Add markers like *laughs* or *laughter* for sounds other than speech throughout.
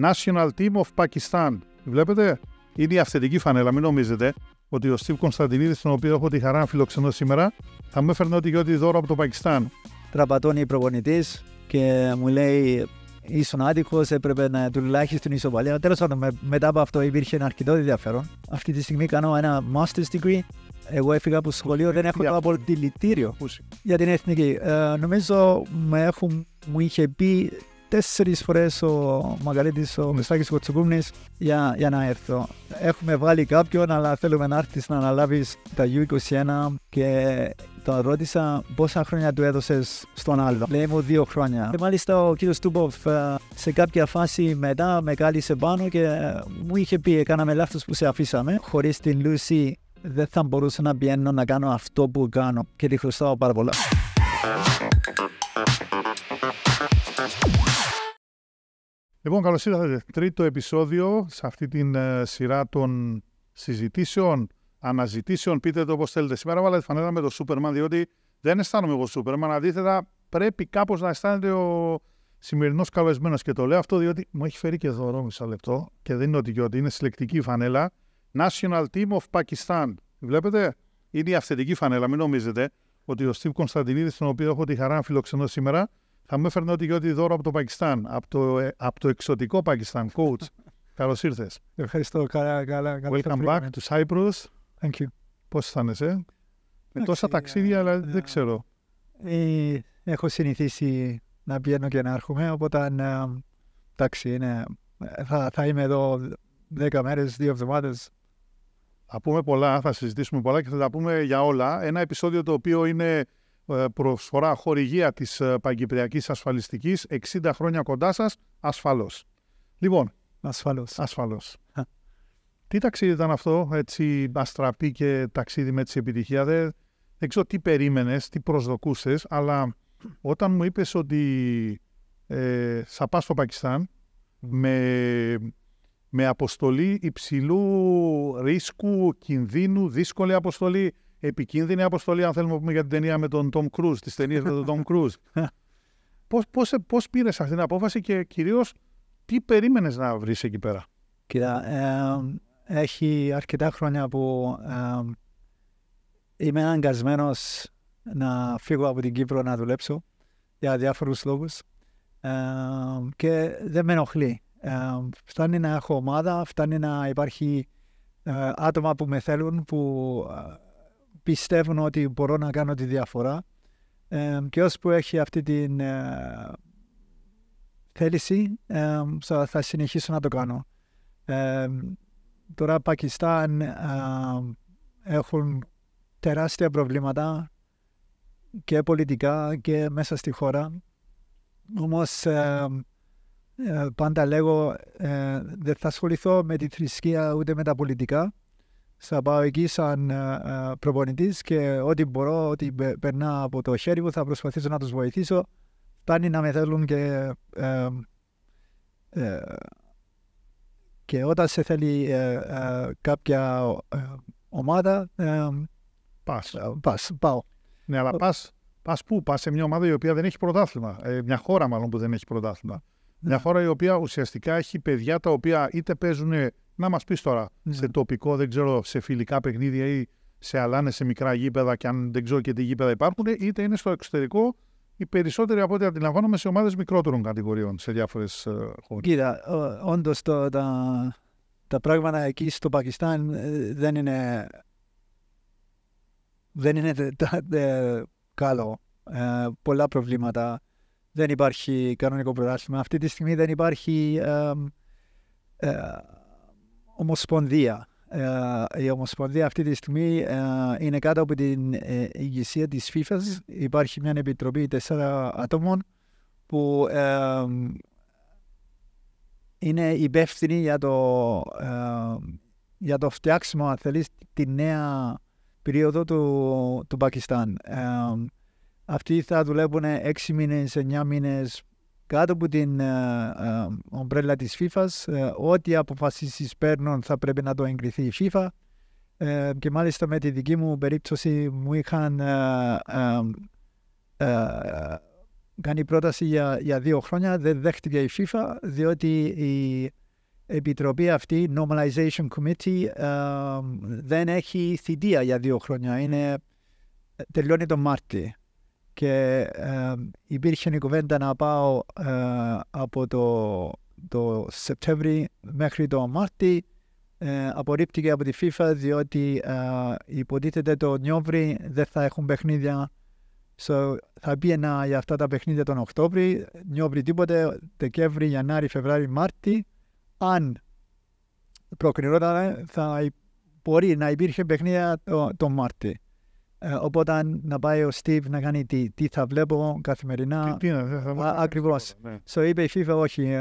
National Team of Pakistan. Βλέπετε, είναι η αυθεντική φανέλα, μην νομίζετε ότι ο Στίβ Κωνσταντινίδης, τον οποίο έχω τη χαρά να φιλοξενώ σήμερα, θα μου έφερνε ό,τι και ό,τι δώρο από το Πακιστάν. Τραπατώνει προπονητής και μου λέει ήσουν άτυχο, έπρεπε να τουλάχιστον παλιά. Τέλος πάντων, με, μετά από αυτό υπήρχε ένα αρκετό ενδιαφέρον. Αυτή τη στιγμή κάνω ένα master's degree. Εγώ έφυγα από σχολείο, δεν έχω το απολυτήριο για την εθνική. Ε, νομίζω με έχουν, μου είχε πει τέσσερις φορές ο Μαγκαλίτης, ο Μισάκης Κοτσουκούμνης για, για να έρθω. Έχουμε βάλει κάποιον, αλλά θέλουμε να έρθεις να αναλάβεις τα U21 και τον ρώτησα πόσα χρόνια του έδωσες στον άλλο. Λέει μου δύο χρόνια. Και μάλιστα ο κύριος Τούμποφ ε, σε κάποια φάση μετά με κάλυσε πάνω και μου είχε πει: Κάναμε λάθος που σε αφήσαμε. Χωρίς την Λούση δεν θα μπορούσα να πιένω να κάνω αυτό που κάνω. Και τη χρωστάω πάρα πολλά. Λοιπόν, καλώς ήρθατε. Τρίτο επεισόδιο σε αυτή την ε, σειρά των συζητήσεων, αναζητήσεων, πείτε το όπως θέλετε. Σήμερα βάλατε φανέλα με το Σούπερμαν, διότι δεν αισθάνομαι εγώ Σούπερμαν. Αντίθετα, πρέπει κάπως να αισθάνεται ο σημερινός καλεσμένος. Και το λέω αυτό διότι μου έχει φέρει και δωρό μισό λεπτό και δεν είναι ότι γιώτη, είναι συλλεκτική φανέλα. National Team of Pakistan. Βλέπετε, είναι η αυθεντική φανέλα, μην νομίζετε ότι ο Στίβ Κωνσταντινίδης, τον οποίο έχω τη χαρά να φιλοξενώ σήμερα, θα μου έφερνε ό,τι και ό,τι δώρο από το Πακιστάν, από το, ε, από το εξωτικό Πακιστάν, coach. *laughs* Καλώς ήρθες. Ευχαριστώ. Καλά, καλά. καλά Welcome back to Cyprus. Thank you. Πώς αισθάνεσαι, Με τόσα ταξίδια, αλλά δεν ξέρω. Ε, έχω συνηθίσει να πηγαίνω και να έρχομαι, οπότε εντάξει, ε, θα, θα είμαι εδώ 10 μέρες, δύο εβδομάδες. Θα πούμε πολλά, θα συζητήσουμε πολλά και θα τα πούμε για όλα. Ένα επεισόδιο το οποίο είναι ε, προσφορά χορηγία της ε, Παγκυπριακής Ασφαλιστικής 60 χρόνια κοντά σας, ασφαλώς. Λοιπόν, ασφαλώς. Τι ταξίδι ήταν αυτό, έτσι αστραπή και ταξίδι με τη επιτυχία. Δεν, δεν ξέρω τι περίμενες, τι προσδοκούσες, αλλά όταν μου είπες ότι ε, θα πας στο Πακιστάν με, με αποστολή υψηλού ρίσκου, κινδύνου, δύσκολη αποστολή, επικίνδυνη αποστολή, αν θέλουμε να πούμε για την ταινία με τον Τόμ Κρούζ, τις ταινίες με τον Τόμ Κρούζ. Πώς πώς, πήρες αυτή την απόφαση και κυρίως τι περίμενες να βρεις εκεί πέρα. Κοίτα, ε, έχει αρκετά χρόνια που ε, είμαι αναγκασμένος να φύγω από την Κύπρο να δουλέψω για διάφορους λόγους. Ε, και δεν με ενοχλεί. Ε, φτάνει να έχω ομάδα, φτάνει να υπάρχει άτομα που με θέλουν, που πιστεύουν ότι μπορώ να κάνω τη διαφορά και και που έχει αυτή την ε, θέληση θα συνεχίσω να το κάνω. τώρα Πακιστάν έχουν τεράστια προβλήματα και πολιτικά και μέσα στη χώρα. Όμως ε, πάντα λέγω ε, δεν θα ασχοληθώ με τη θρησκεία ούτε με τα πολιτικά θα πάω εκεί σαν ε, ε, προπονητής και ό,τι μπορώ, ό,τι περνά από το χέρι μου θα προσπαθήσω να τους βοηθήσω. Φτάνει να με θέλουν και. Ε, και όταν σε θέλει κάποια ομάδα, πας. πας. Πάω. Ναι, αλλά πας πας πού, πας σε μια ομάδα η οποία δεν έχει πρωτάθλημα. μια χώρα μάλλον που δεν έχει πρωτάθλημα. Μια χώρα η οποία ουσιαστικά έχει παιδιά τα οποία είτε παίζουν, να μας πεις τώρα, ναι. σε τοπικό, δεν ξέρω, σε φιλικά παιχνίδια ή σε αλάνε σε μικρά γήπεδα και αν δεν ξέρω και τι γήπεδα υπάρχουν, είτε είναι στο εξωτερικό οι περισσότεροι από ό,τι αντιλαμβάνομαι σε ομάδες μικρότερων κατηγοριών σε διάφορες ε, χώρες. Κοίτα, όντω τα, τα πράγματα εκεί στο Πακιστάν ε, δεν είναι. Δεν είναι καλό. Ε, πολλά προβλήματα δεν υπάρχει κανονικό πρωτάθλημα. Αυτή τη στιγμή δεν υπάρχει ε, ομοσπονδία. Ε, η ομοσπονδία αυτή τη στιγμή ε, είναι κάτω από την ηγεσία της FIFA. Υπάρχει μια επιτροπή τέσσερα ατόμων που είναι υπεύθυνη για το, για το φτιάξιμο, αν θέλεις, τη νέα περίοδο του, του Πακιστάν. Αυτοί θα δουλεύουν 6 μήνες, 9 μήνες κάτω από την ε, ε, ομπρέλα της FIFA. Ε, ό,τι αποφασίσεις παίρνουν θα πρέπει να το εγκριθεί η FIFA. Και μάλιστα με τη δική μου περίπτωση μου είχαν κάνει πρόταση για, δύο χρόνια. Δεν δέχτηκε η FIFA διότι η επιτροπή αυτή, Normalization Committee, δεν έχει θητεία για δύο χρόνια. Είναι, τελειώνει τον Μάρτιο και ε, υπήρχε η κουβέντα να πάω ε, από το, το Σεπτέμβρη μέχρι το Μάρτι. Ε, απορρίπτηκε από τη FIFA διότι ε, υποτίθεται το Νιόβρι δεν θα έχουν παιχνίδια. So, θα πήγαινα για αυτά τα παιχνίδια τον Οκτώβρη, Νιόβρι τίποτε, Δεκέμβρη, Ιανάρη, Φεβράρη, Μάρτι. Αν προκρινόταν θα μπορεί να υπήρχε παιχνίδια τον το Μάρτι. Ε, οπότε να πάει ο Στιβ να κάνει τι, τι θα βλέπω καθημερινά. Τι, τι είναι, θα βλέπω. ακριβώς. Ναι. So είπε η FIFA, όχι, α, ε,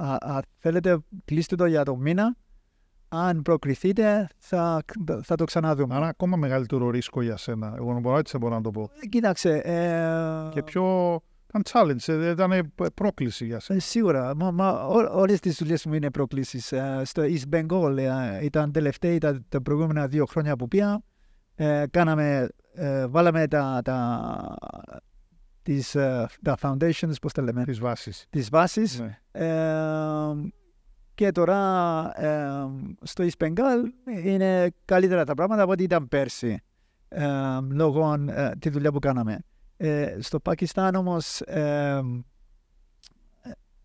α, α, θέλετε κλείστε το για το μήνα. Αν προκριθείτε, θα, θα το ξαναδούμε. Άρα ακόμα μεγαλύτερο ρίσκο για σένα. Εγώ μπορώ, έτσι μπορώ να το πω. Ε, κοίταξε. Ε... Και πιο... Ήταν challenge, ε, ήταν πρόκληση για σένα. σίγουρα. Μα, μα όλες τις δουλειές μου είναι προκλήσεις. Ε, στο East Bengal ε, ήταν τελευταία, ήταν τα προηγούμενα δύο χρόνια που πήγα. Ε, κάναμε, ε, βάλαμε τα, τα, τις, ε, τα foundations, πώς τα λέμε, τις βάσεις. Τις βάσεις ναι. και τώρα στο Bengal είναι καλύτερα τα πράγματα από ό,τι ήταν πέρσι λόγω τη δουλειά που κάναμε. στο Πακιστάν όμως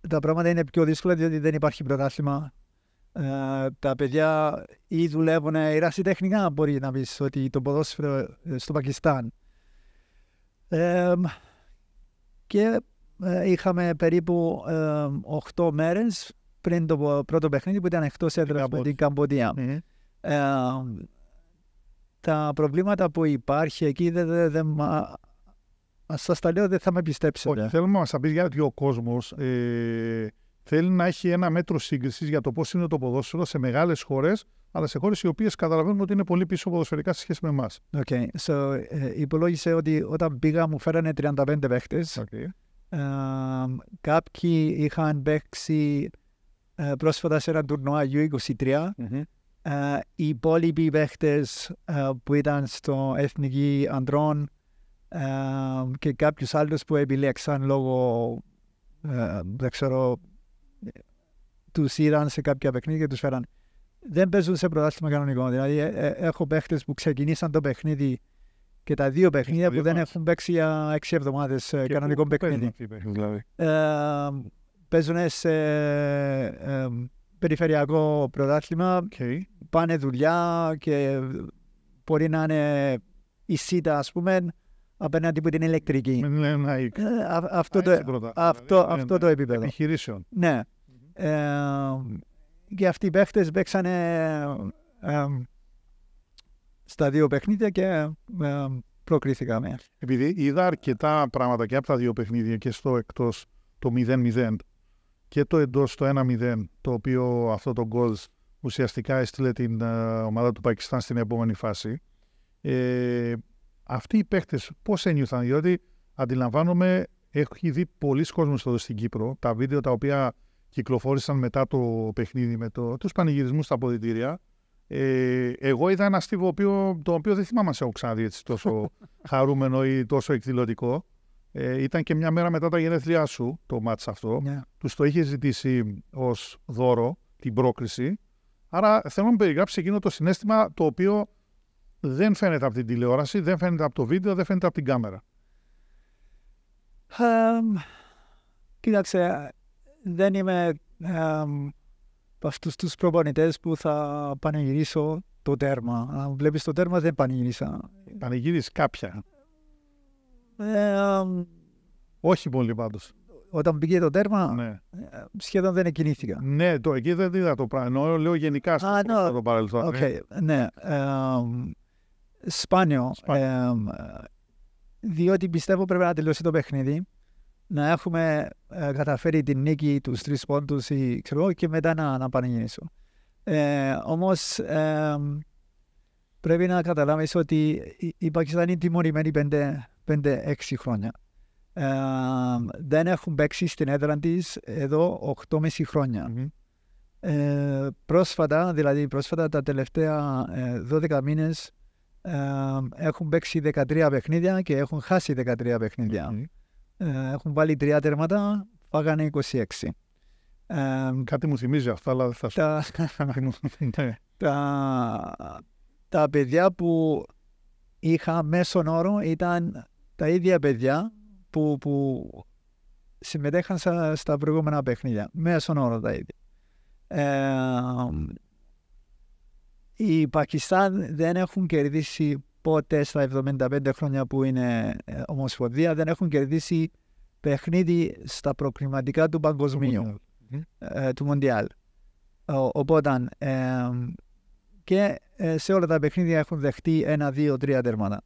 τα πράγματα είναι πιο δύσκολα διότι δεν υπάρχει πρωτάθλημα ε, τα παιδιά ή δουλεύουν ερασιτεχνικά, μπορεί να πεις ότι το ποδόσφαιρο ε, στο Πακιστάν. και ε, είχαμε περίπου ε, 8 μέρες πριν το πρώτο παιχνίδι που ήταν εκτός έδρας με την καμποδια ναι. τα προβλήματα που υπάρχει εκεί δεν... Δε, δε, σας τα λέω, δεν θα με πιστέψετε. Όχι, θέλω να σας πει γιατί ο κόσμος θέλει να έχει ένα μέτρο σύγκρισης για το πώς είναι το ποδόσφαιρο σε μεγάλες χώρες, αλλά σε χώρες οι οποίες καταλαβαίνουμε ότι είναι πολύ πίσω ποδοσφαιρικά σε σχέση με εμάς. Okay. So, ε, υπολόγισε ότι όταν πήγα μου φέρανε 35 παίχτε. Okay. κάποιοι είχαν παίξει ε, πρόσφατα σε ένα τουρνουά 23 ε, οι υπόλοιποι παίχτες που ήταν στο Εθνική Ανδρών και κάποιους άλλους που επιλέξαν λόγω δεν ξέρω, τους είδαν σε κάποια παιχνίδια και τους φέραν. Δεν παίζουν σε προτάστημα κανονικό. Δηλαδή, ε, ε, έχω παίχτες που ξεκινήσαν το παιχνίδι και τα δύο παιχνίδια που δεν έχουν παίξει για έξι εβδομάδες ε, κανονικό παιχνίδι. Δηλαδή? Παίζουν, σε περιφερειακό πρωτάθλημα. Πάνε δουλειά και μπορεί να είναι η ΣΥΤΑ, ας πούμε, απέναντι από την ηλεκτρική. Ε, αυτό, το, πρώτα, αυτό, δηλαδή, αυτό ε, το επίπεδο. Επιχειρήσεων. Ναι. Ε, και αυτοί οι παίχτες παίξανε ε, στα δύο παιχνίδια και προκρίθηκαμε. Επειδή είδα αρκετά πράγματα και από τα δύο παιχνίδια και στο εκτός το 0-0 και το εντός το 1-0 το οποίο αυτό το γκολ ουσιαστικά έστειλε την ομάδα του Πακιστάν στην επόμενη φάση. Ε, αυτοί οι παίχτε πώς ένιωθαν, διότι αντιλαμβάνομαι έχει δει πολλοί κόσμος εδώ στην Κύπρο τα βίντεο τα οποία κυκλοφόρησαν μετά το παιχνίδι με το, τους πανηγυρισμούς στα αποδητήρια. Ε, εγώ είδα ένα στίβο οποίο, το οποίο δεν θυμάμαι σε έχω ξαναδεί έτσι τόσο *laughs* χαρούμενο ή τόσο εκδηλωτικό. Ε, ήταν και μια μέρα μετά τα γενέθλιά σου το μάτς αυτό. Yeah. Ναι. Τους το είχε ζητήσει ως δώρο την πρόκριση. Άρα θέλω να μου περιγράψεις εκείνο το συνέστημα το οποίο δεν φαίνεται από την τηλεόραση, δεν φαίνεται από το βίντεο, δεν φαίνεται από την κάμερα. κοίταξε, δεν είμαι um, από αυτούς τους προπονητές που θα πανηγυρίσω το τέρμα. Αν βλέπεις το τέρμα δεν πανηγύρισα. Πανηγυρίσε κάποια. Όχι πολύ πάντως. Όταν πήγε το τέρμα, ναι. σχεδόν δεν εκκινήθηκα. Ναι, το εκεί δεν είδα το πράγμα. Λέω γενικά στο, παρελθόν. Okay, ναι. ναι. Um, Σπάνιο. Ε, διότι πιστεύω πρέπει να τελειώσει το παιχνίδι, να έχουμε ε, καταφέρει την νίκη τους τρεις πόντους ή ξέρω και μετά να, να πανηγυρίσω. Ε, Όμως ε, πρέπει να καταλάβεις ότι οι Πακιστάνοι τιμωρημένοι 5-6 χρόνια. Ε, δεν έχουν παίξει στην έδρα της εδώ 8,5 χρόνια. Mm-hmm. Ε, πρόσφατα, δηλαδή πρόσφατα τα τελευταία 12 ε, μήνες έχουν παίξει 13 παιχνίδια και έχουν χάσει 13 παιχνίδια. Mm-hmm. Έχουν βάλει τρία τέρματα, φάγανε 26. Κάτι μου θυμίζει αυτά, αλλά θα σου τα... *laughs* τα... τα παιδιά που είχα μέσον όρο ήταν τα ίδια παιδιά που, που συμμετέχαν στα, στα προηγούμενα παιχνίδια. Μέσον όρο τα ίδια. Ε, οι Πακιστάν δεν έχουν κερδίσει ποτέ στα 75 χρόνια που είναι ε, ομοσπονδία, δεν έχουν κερδίσει παιχνίδι στα προκριματικά του παγκοσμιου του Μοντιάλ. Ε, οπότε ε, και σε όλα τα παιχνίδια έχουν δεχτεί ένα, δύο, τρία τέρματα.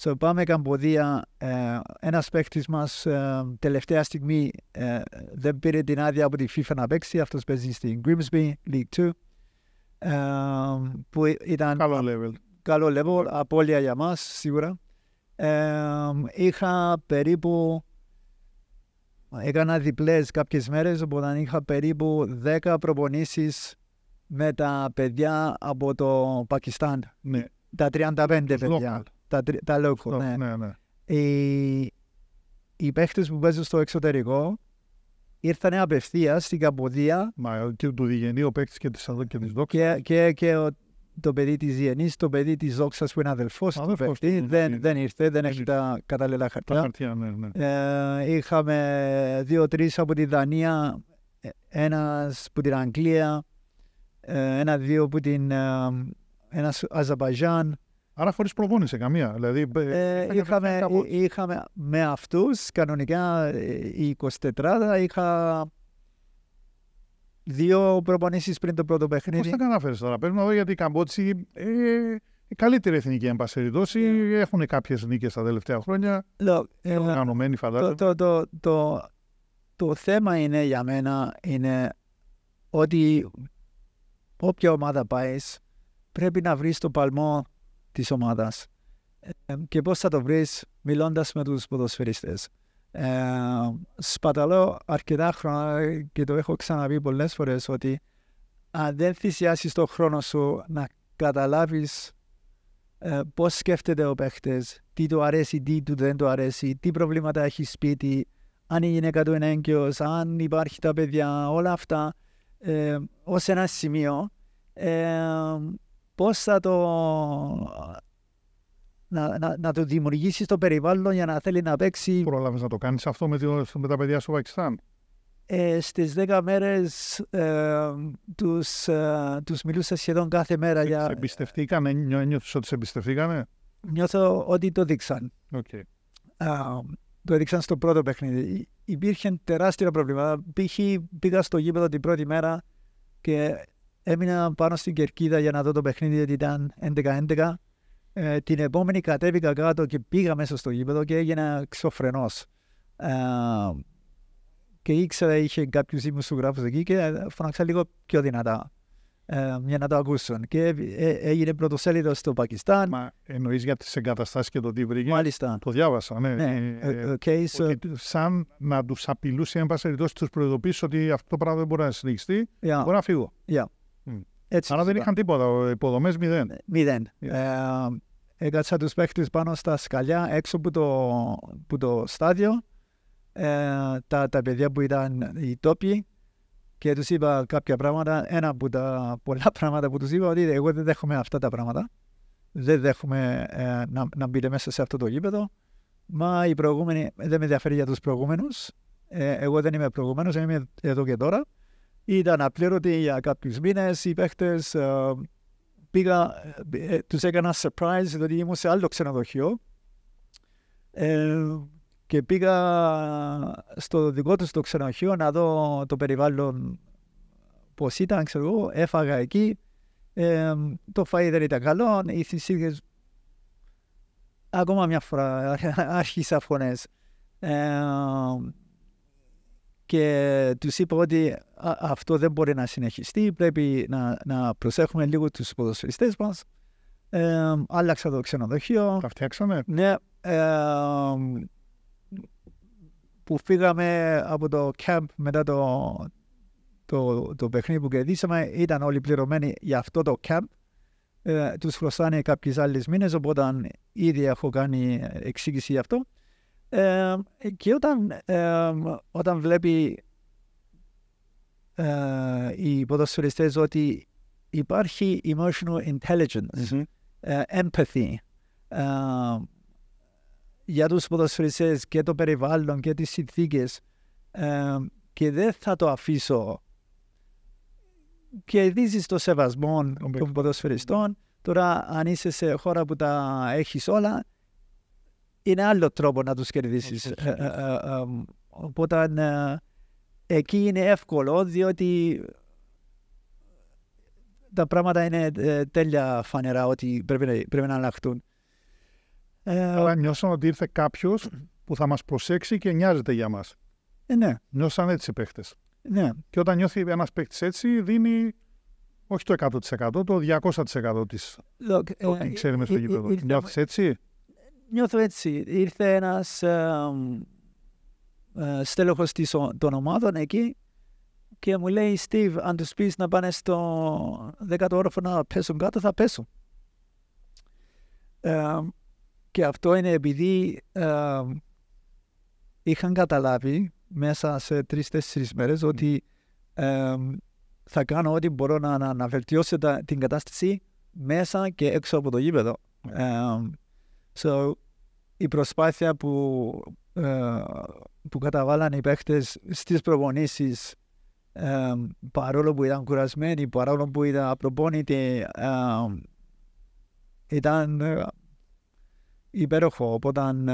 So, πάμε Καμποδία. Ε, Ένας παίκτης μας ε, τελευταία στιγμή ε, δεν πήρε την άδεια από τη FIFA να παίξει. Αυτός παίζει στην Grimsby League 2. Ε, που ε, ήταν καλό level. Καλό απώλεια για μας σίγουρα. Ε, είχα περίπου έκανα διπλές κάποιες μέρες, οπότε είχα περίπου 10 προπονήσεις με τα παιδιά από το Πακιστάν. Ναι. Τα 35 παιδιά. Τα, τα ναι. ναι, ναι. Οι, οι παίχτες που παίζουν στο εξωτερικό ήρθανε απευθείας στην Καμποδία Μα και ο παίκτης και της Και, ο, το παιδί της Διενή, το παιδί της Δόξας που είναι αδελφός του ναι, ναι, ναι. Δεν, ήρθε, δεν έχει τα κατάλληλα χαρτιά. Ε, είχαμε δύο-τρει από τη Δανία, ε, ένας από την Αγγλία, ε, ένα-δύο από την. Ένα Άρα χωρί προπόνηση καμία. Δηλαδή, ε, ε, είχαμε, είχαμε με αυτούς κανονικά ε, η 24 είχα δύο προπονήσεις πριν το πρώτο παιχνίδι. Πώς τα κατάφερες τώρα, παίρνουμε εδώ γιατί η Καμπότση. η καλύτερη εθνική, εν πάση περιπτώσει, ναι. έχουν κάποιες νίκες τα τελευταία χρόνια. Οργανωμένοι, φαντάζομαι. Το, το, το, το, το θέμα είναι για μένα είναι ότι όποια ομάδα πάεις, πρέπει να βρεις το παλμό της ομάδας ε, και πώς θα το βρεις μιλώντας με τους ποδοσφαιριστές. Ε, σπαταλώ αρκετά χρόνια και το έχω ξαναπεί πολλές φορές ότι αν δεν θυσιάσεις τον χρόνο σου να καταλάβεις ε, πώς σκέφτεται ο παίχτη, τι του αρέσει, τι του δεν του αρέσει, τι προβλήματα έχει σπίτι, αν η γυναίκα του είναι αν υπάρχει τα παιδιά, όλα αυτά, ε, ένα σημείο, ε, πώς θα το... Να, να, να δημιουργήσεις το περιβάλλον για να θέλει να παίξει. Πρόλαβες να το κάνεις αυτό με, με τα παιδιά στο Πακιστάν. Ε, στις 10 μέρες ε, τους, ε, τους μιλούσα σχεδόν κάθε μέρα για... Σε εμπιστευτήκανε, νιώθω ότι σε εμπιστευτήκανε? Νιώθω ότι το δείξαν. Okay. το εδείξαν στο πρώτο παιχνίδι. Υπήρχε τεράστια προβλήματα. Πήγα στο γήπεδο την πρώτη μέρα και Έμεινα πάνω στην κερκίδα για να δω το παιχνίδι, γιατί ήταν 11-11. Ε, την επόμενη κατέβηκα κάτω και πήγα μέσα στο γήπεδο και έγινα ξοφρενό. Ε, και ήξερα είχε κάποιους δημοσιογράφου εκεί και φώναξα λίγο πιο δυνατά ε, για να το ακούσουν. Και ε, ε, έγινε πρωτοσέλιδος στο Πακιστάν. Μα εννοείς για τις εγκαταστάσεις και το τι βρήκε. Μάλιστα. Το διάβασα. Ναι. ναι. Okay, ε, so... ότι σαν να τους απειλούσε, εν πάση περιπτώσει, τους προειδοποιήσει ότι αυτό το πράγμα δεν μπορεί να συνεχιστεί. Yeah. Μπορώ να φύγω. Yeah. Έτσι, Άρα δεν είχαν τίποτα, υποδομέ ε, μηδέν. Μηδέν. Ε, Έκατσα τους παίχτες πάνω στα σκαλιά έξω από το, που το στάδιο. Ε, τα, τα παιδιά που ήταν οι τόποι και τους είπα κάποια πράγματα. Ένα από τα πολλά *laughs* πράγματα που τους είπα ότι εγώ δεν δέχομαι αυτά τα πράγματα. Δεν δέχομαι ε, να, να μπείτε μέσα σε αυτό το γήπεδο. Μα οι προηγούμενοι δεν με ενδιαφέρει για τους προηγούμενους. Ε, εγώ δεν είμαι προηγούμενο, είμαι εδώ και τώρα. Ήταν απλήρωτοι για κάποιους μήνες οι παίχτες. Ε, πήγα, ε, ε, τους έκανα surprise ότι ήμουν σε άλλο ξενοδοχείο ε, και πήγα στο δικό τους το ξενοδοχείο να δω το περιβάλλον πώς ήταν, ξέρω εγώ, έφαγα εκεί. Ε, το φαΐ δεν ήταν καλό, οι συνθήκες ακόμα μια φορά *laughs* άρχισα φωνές. Ε, και τους είπα ότι αυτό δεν μπορεί να συνεχιστεί. Πρέπει να, προσέχουμε λίγο τους ποδοσφαιριστές μας. Ε, άλλαξα το ξενοδοχείο. Τα φτιάξαμε. Ναι. Ε, που φύγαμε από το camp μετά το, το, το παιχνίδι που κερδίσαμε, ήταν όλοι πληρωμένοι για αυτό το camp. Ε, τους χρωστάνε κάποιες άλλες μήνες, οπότε ήδη έχω κάνει εξήγηση γι' αυτό. Ε, και όταν, όταν βλέπει ε, οι ποδοσφαιριστές ότι υπάρχει emotional intelligence, mm-hmm. empathy, για τους ποδοσφαιριστές και το περιβάλλον και τις συνθήκες και δεν θα το αφήσω και δίζεις το σεβασμό των ποδοσφαιριστών. Τώρα, αν είσαι σε χώρα που τα έχεις όλα, είναι άλλο τρόπο να τους κερδίσεις. Ε, ε, ε, οπότε εκεί είναι εύκολο διότι τα πράγματα είναι τέλεια φανερά ότι πρέπει, να αλλάχτουν. Αλλά νιώσαν ότι ήρθε κάποιος που θα μας προσέξει και νοιάζεται για μας. ναι. Νιώσαν έτσι οι παίχτες. Ναι. Και όταν νιώθει ένας παίχτης έτσι δίνει όχι το 100%, το 200% τη Look, ξέρει στο γήπεδο. έτσι νιώθω έτσι. Ήρθε ένας ε, στέλεχος των ομάδων εκεί και μου λέει: Στίβ, αν τους πεις να πάνε στο 10 όροφο να πέσουν κάτω, θα πέσουν. και αυτό είναι επειδή είχαν καταλάβει μέσα σε τρει-τέσσερι μέρε ότι θα κάνω ό,τι μπορώ να, να, την κατάσταση μέσα και έξω από το γήπεδο. So, η προσπάθεια που, ε, που καταβάλαν οι παίχτες στις προπονήσεις ε, παρόλο που ήταν κουρασμένοι, παρόλο που ήταν απροπόνητοι ε, ήταν ε, υπέροχο όταν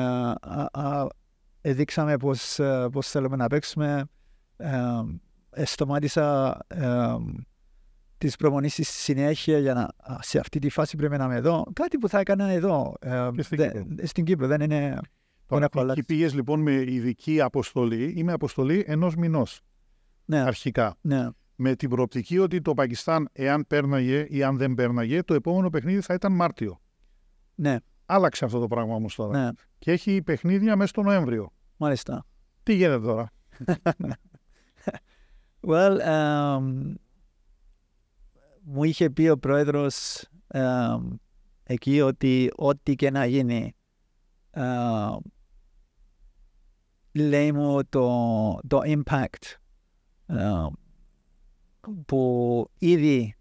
έδειξαμε πώς, πώς θέλουμε να παίξουμε. Ε, τι προμονή στη συνέχεια για να σε αυτή τη φάση πρέπει να είμαι εδώ. Κάτι που θα έκανα εδώ. Ε, στην, Δε, Κύπρο. στην Κύπρο. Δεν είναι. Τώρα, εκεί πήγες λοιπόν με ειδική αποστολή ή με αποστολή ενός μηνός. Ναι. Αρχικά. Ναι. Με την προοπτική ότι το Πακιστάν, εάν πέρναγε ή αν δεν πέρναγε, το επόμενο παιχνίδι θα ήταν Μάρτιο. Ναι. Άλλαξε αυτό το πράγμα όμως τώρα. Ναι. Και έχει παιχνίδια μέσα στο Νοέμβριο. Μάλιστα. Τι γίνεται τώρα. *laughs* well, um μου είχε πει ο πρόεδρος ε, εκεί ότι ό,τι και να γίνει ε, λέει μου το, το impact ε, που ήδη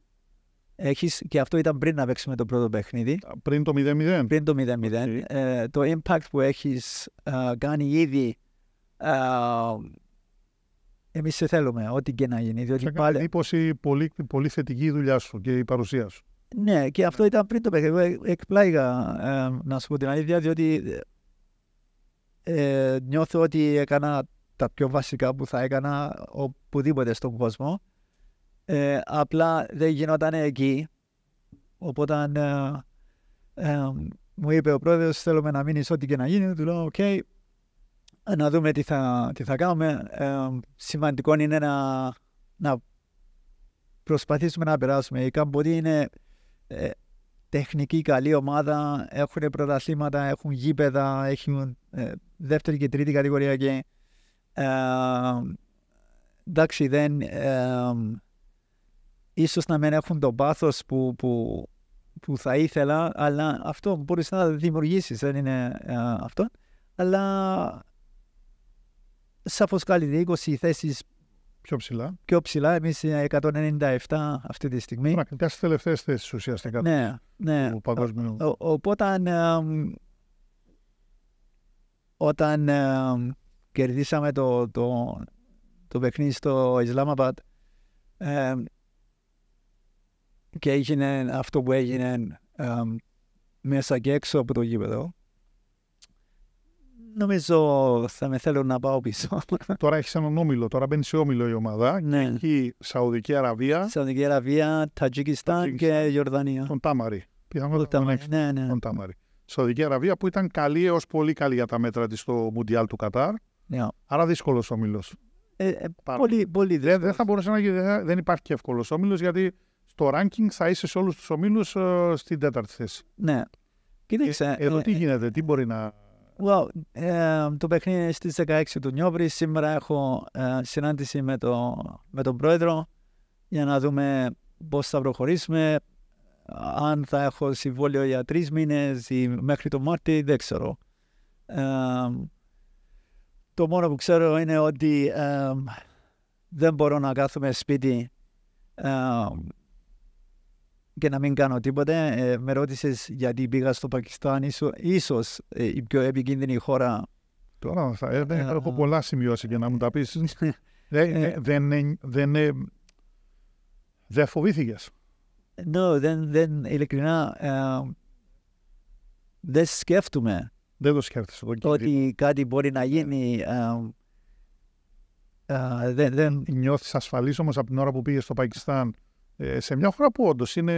έχεις και αυτό ήταν πριν να παίξουμε το πρώτο παιχνίδι πριν το 0-0 πριν το 0-0 okay. Ε, το impact που έχεις ε, κάνει ήδη ε, Εμείς σε θέλουμε, ό,τι και να γίνει. Διότι πάλι πάλι... εντύπωση πολύ, πολύ θετική η δουλειά σου και η παρουσία σου. Ναι, και αυτό ήταν πριν το παιχνίδι. Εκπλάγα, ε, να σου πω την αλήθεια, διότι ε, νιώθω ότι έκανα τα πιο βασικά που θα έκανα οπουδήποτε στον κόσμο. Ε, απλά δεν γινόταν εκεί. Οπότε ε, ε, μου είπε ο πρόεδρος θέλουμε να μείνεις ό,τι και να γίνει. Του λέω, οκ, ε, να δούμε τι θα, τι κάνουμε. Ε, σημαντικό είναι να, να προσπαθήσουμε να περάσουμε. Η Καμποδί είναι ε, τεχνική καλή ομάδα, έχουν πρωταθλήματα, έχουν γήπεδα, έχουν δεύτερη και τρίτη κατηγορία και ε, εντάξει δεν ίσως να μην έχουν το πάθος που, που, που θα ήθελα αλλά αυτό μπορείς να δημιουργήσεις δεν είναι αυτό αλλά σαφώς καλύτερη. 20 θέσεις πιο ψηλά. Πιο ψηλά. Εμείς 197 αυτή τη στιγμή. Πρακτικά στι τελευταίες θέσεις ουσιαστικά ναι, ναι. του παγκόσμιου. οπότε όταν κερδίσαμε το, το, το παιχνίδι στο Ισλάμαμπατ και έγινε αυτό που έγινε μέσα και έξω από το γήπεδο Νομίζω θα με θέλω να πάω πίσω. *laughs* Τώρα έχεις έναν όμιλο, τώρα μπαίνεις σε όμιλο η ομάδα. Ναι. η Σαουδική Αραβία. Σαουδική Αραβία, Τατζικιστάν και Ιορδανία. Τον Τάμαρη. Τον Τάμαρη. Ναι, ναι. Τον Τάμαρη. Σαουδική Αραβία που ήταν καλή έως πολύ καλή για τα μέτρα της στο Μουντιάλ του Κατάρ. Ναι. Άρα δύσκολος όμιλος. Ε, ε, πολύ, πολύ δύσκολο. Δεν, δεν, θα μπορούσε να δεν υπάρχει και εύκολος όμιλος γιατί στο ranking θα είσαι σε όλους τους ομίλους ε, στην τέταρτη θέση. Ναι. Κοίταξε. Ε, εδώ ε, τι ε, γίνεται, τι μπορεί να ε, το παιχνίδι είναι στις 16 του Νιόβρη. Σήμερα έχω ε, συνάντηση με, το, με τον πρόεδρο για να δούμε πώς θα προχωρήσουμε. Αν θα έχω συμβόλαιο για τρεις μήνες ή μέχρι το Μάρτι, δεν ξέρω. Ε, το μόνο που ξέρω είναι ότι δεν μπορώ να κάθομαι σπίτι και να μην κάνω τίποτε. Ε, με ρώτησες γιατί πήγα στο Πακιστάν, ίσω ίσως, ε, η πιο επικίνδυνη χώρα. Τώρα θα, ε, έχω ε, πολλά σημειώσει για να μου τα ε, πεις. Ε, δεν, δεν, δεν, δεν φοβήθηκες. Ναι, δεν, δεν, ειλικρινά δεν σκέφτομαι. Δεν το σκέφτεσαι. Ότι κάτι μπορεί να γίνει. δεν, δεν... Νιώθεις ασφαλής όμως από την ώρα που πήγες στο Πακιστάν ε, σε μια χώρα που όντως είναι.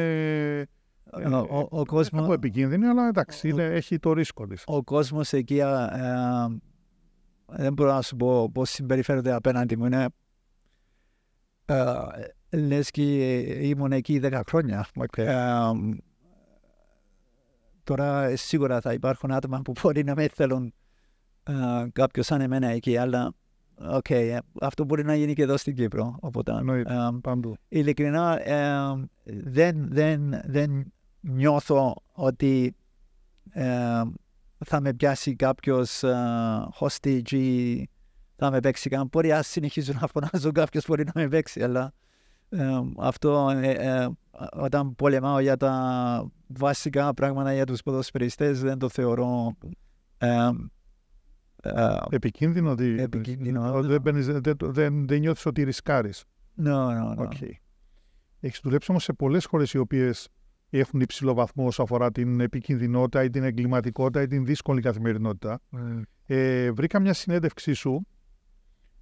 Ο, ε, ο, ε, επικίνδυνη, αλλά εντάξει, έχει το ρίσκο της. Ο κόσμος εκεί. Α, δεν μπορώ να σου πω πώς συμπεριφέρονται απέναντι μου. Είναι. Λες και ήμουν εκεί 10 χρόνια. Okay. τώρα σίγουρα θα υπάρχουν άτομα που μπορεί να με θέλουν κάποιος σαν εμένα εκεί, αλλά Οκ, ε, αυτό μπορεί να γίνει και εδώ στην Κύπρο. Οπότε, ε, Ειλικρινά, ε, δεν, δεν, δεν νιώθω ότι θα με πιάσει κάποιος hostage ή θα με παίξει καν. Μπορεί να συνεχίζω να φωνάζω, *laughs* κάποιος μπορεί να με παίξει, αλλά αυτό όταν πολεμάω για τα βασικά πράγματα για τους ποδοσφαιριστές, δεν το θεωρώ ε, επικίνδυνο ότι ναι. δεν, δεν, νιώθεις ότι ρισκάρεις. Ναι, ναι, ναι. Έχεις δουλέψει όμως σε πολλές χώρες οι οποίες έχουν υψηλό βαθμό όσο αφορά την επικίνδυνοτητα ή την εγκληματικότητα ή την δύσκολη καθημερινότητα. Ναι. Ε, βρήκα μια συνέντευξή σου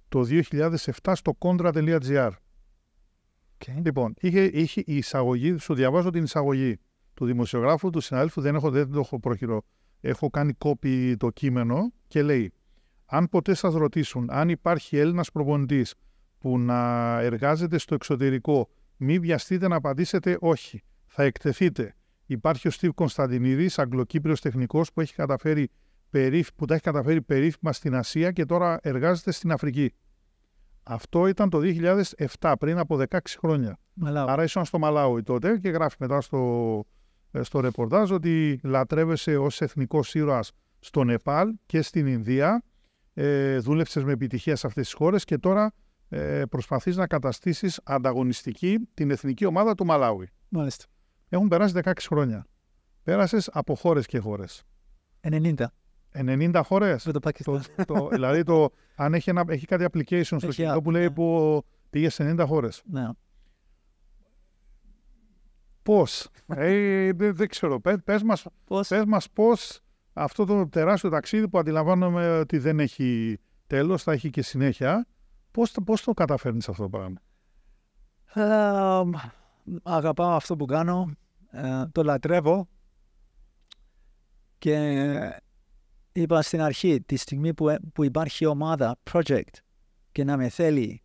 το 2007 στο contra.gr. Okay. Λοιπόν, είχε, είχε η εισαγωγή, σου διαβάζω την εισαγωγή του δημοσιογράφου, του συναδέλφου, δεν, έχω, δεν το έχω έχω κάνει κόπη το κείμενο και λέει αν ποτέ σας ρωτήσουν αν υπάρχει Έλληνας προπονητής που να εργάζεται στο εξωτερικό μη βιαστείτε να απαντήσετε όχι. Θα εκτεθείτε. Υπάρχει ο Στίβ Κωνσταντινίδης, αγγλοκύπριος τεχνικός που, που τα έχει καταφέρει περίφημα στην Ασία και τώρα εργάζεται στην Αφρική. Αυτό ήταν το 2007, πριν από 16 χρόνια. Μαλάου. Άρα ήσουν στο Μαλάουι τότε και γράφει μετά στο, ε, στο ρεπορτάζ ότι λατρεύεσαι ως εθνικός ήρωας στο Νεπάλ και στην Ινδία, ε, με επιτυχία σε αυτές τις χώρες και τώρα ε, προσπαθείς να καταστήσεις ανταγωνιστική την εθνική ομάδα του Μαλάουι. Μάλιστα. Έχουν περάσει 16 χρόνια. Πέρασες από χώρες και χώρες. 90. 90 χώρες. Με το Το, το, δηλαδή, το, αν έχει, ένα, έχει κάτι application στο κινητό που λέει yeah. Ναι. που πήγες σε 90 χώρες. Ναι. Πώς. Ε, δεν, ξέρω. Πες μας, πες μας πώς αυτό το τεράστιο ταξίδι που αντιλαμβάνομαι ότι δεν έχει τέλος, θα έχει και συνέχεια. Πώς, το καταφέρνεις αυτό το πράγμα. αγαπάω αυτό που κάνω. Ε, το λατρεύω. Και είπα στην αρχή, τη στιγμή που, ε, που υπάρχει ομάδα, project, και να με θέλει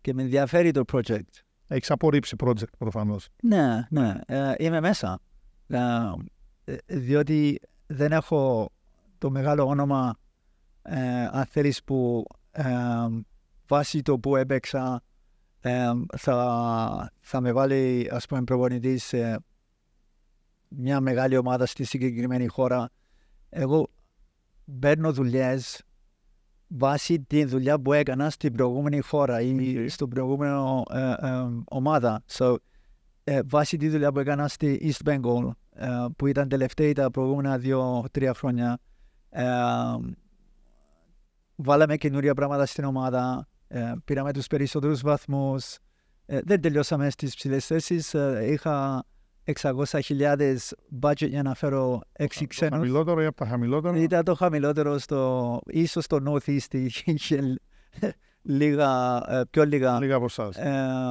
και με ενδιαφέρει το project, έχεις απορρίψει project προφανώς. Ναι, ναι. Ε, είμαι μέσα. Ε, ε, διότι δεν έχω το μεγάλο όνομα, ε, αν θέλεις, που βάσει το που έπαιξα θα, θα με βάλει ας πούμε προπονητής σε μια μεγάλη ομάδα στη συγκεκριμένη χώρα. Εγώ παίρνω δουλειές βάσει τη δουλειά που έκανα στην προηγούμενη χώρα ή mm-hmm. στην προηγούμενη ε, ε, ομάδα. So, ε, βάσει τη δουλειά που έκανα στη East Bengal, ε, που ήταν τελευταία τα προηγούμενα δύο-τρία χρόνια, βάλαμε καινούρια πράγματα στην ομάδα, πήραμε τους περισσότερους βαθμούς, δεν τελειώσαμε στις ψηλές θέσεις, είχα 600.000 budget για να φέρω έξι ξένους. Το χαμηλότερο ή από τα χαμηλότερα. Ήταν το χαμηλότερο στο, ίσως στο North East είχε λίγα, ε, πιο λίγα. Λίγα από εσάς. Ε,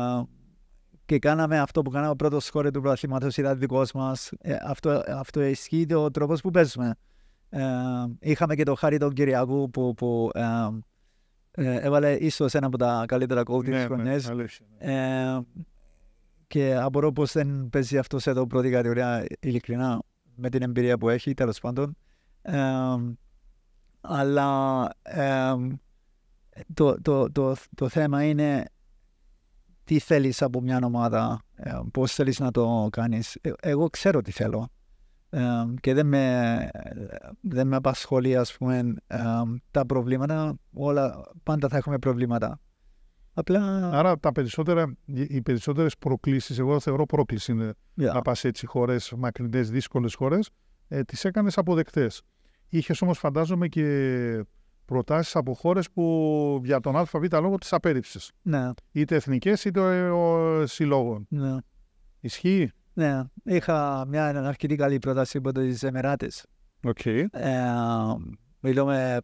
και κάναμε αυτό που κάναμε, ο πρώτος σχόλιο του προαθήματος ήταν δικός μας. Ε, αυτό, αυτό ισχύει ο τρόπος που παίζουμε. είχαμε και το χάρη των Κυριακού που, που έβαλε ίσως ένα από τα καλύτερα κόλ της ναι, ναι, χρονιάς. Και απορώ πως δεν παίζει αυτός εδώ πρώτη κατηγορία, ειλικρινά, με την εμπειρία που έχει, τέλος πάντων. αλλά το, το, το, το θέμα είναι τι θέλεις από μια ομάδα, ε, πώς θέλεις να το κάνεις. Ε, εγώ ξέρω τι θέλω και δεν με, δεν με απασχολεί ας πούμε τα προβλήματα, όλα, πάντα θα έχουμε προβλήματα. Απλά... Άρα τα περισσότερα, οι περισσότερες προκλήσεις, εγώ θεωρώ πρόκληση είναι yeah. να πας έτσι χώρες, μακρινέ, δύσκολες χώρες, ε, τις έκανες αποδεκτές. Είχες όμως φαντάζομαι και προτάσεις από χώρες που για τον ΑΒ λόγο τις απέρριψες. Ναι. Είτε εθνικές είτε συλλόγων. Ναι. Ισχύει. Ναι. Είχα μια αρκετή καλή πρόταση από τις Εμεράτε. Okay. Ε, μιλούμε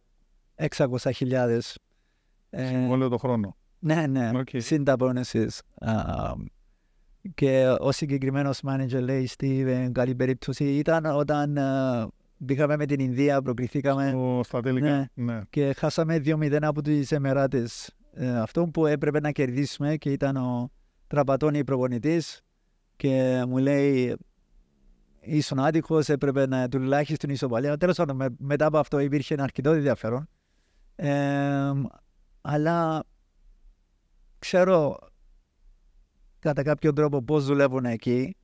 600.000. Ε, Συμβόλαιο το χρόνο. Ναι, ναι. Okay. Συν Uh, και ο συγκεκριμένος manager λέει Στίβεν, καλή περίπτωση ήταν όταν uh, μπήκαμε με την Ινδία, προκριθήκαμε. Oh, στα τελικά. Ναι. ναι. Και χάσαμε 2-0 από τις Εμεράτε. Uh, ε, αυτό που έπρεπε να κερδίσουμε και ήταν ο Τραπατώνη προπονητής και μου λέει ήσουν άτυχος, έπρεπε να τουλάχιστον είσαι ισοπαλία. Τέλος πάντων, με, μετά από αυτό υπήρχε ένα αρκετό ενδιαφέρον. Ε, αλλά ξέρω κατά κάποιο τρόπο πώς δουλεύουν εκεί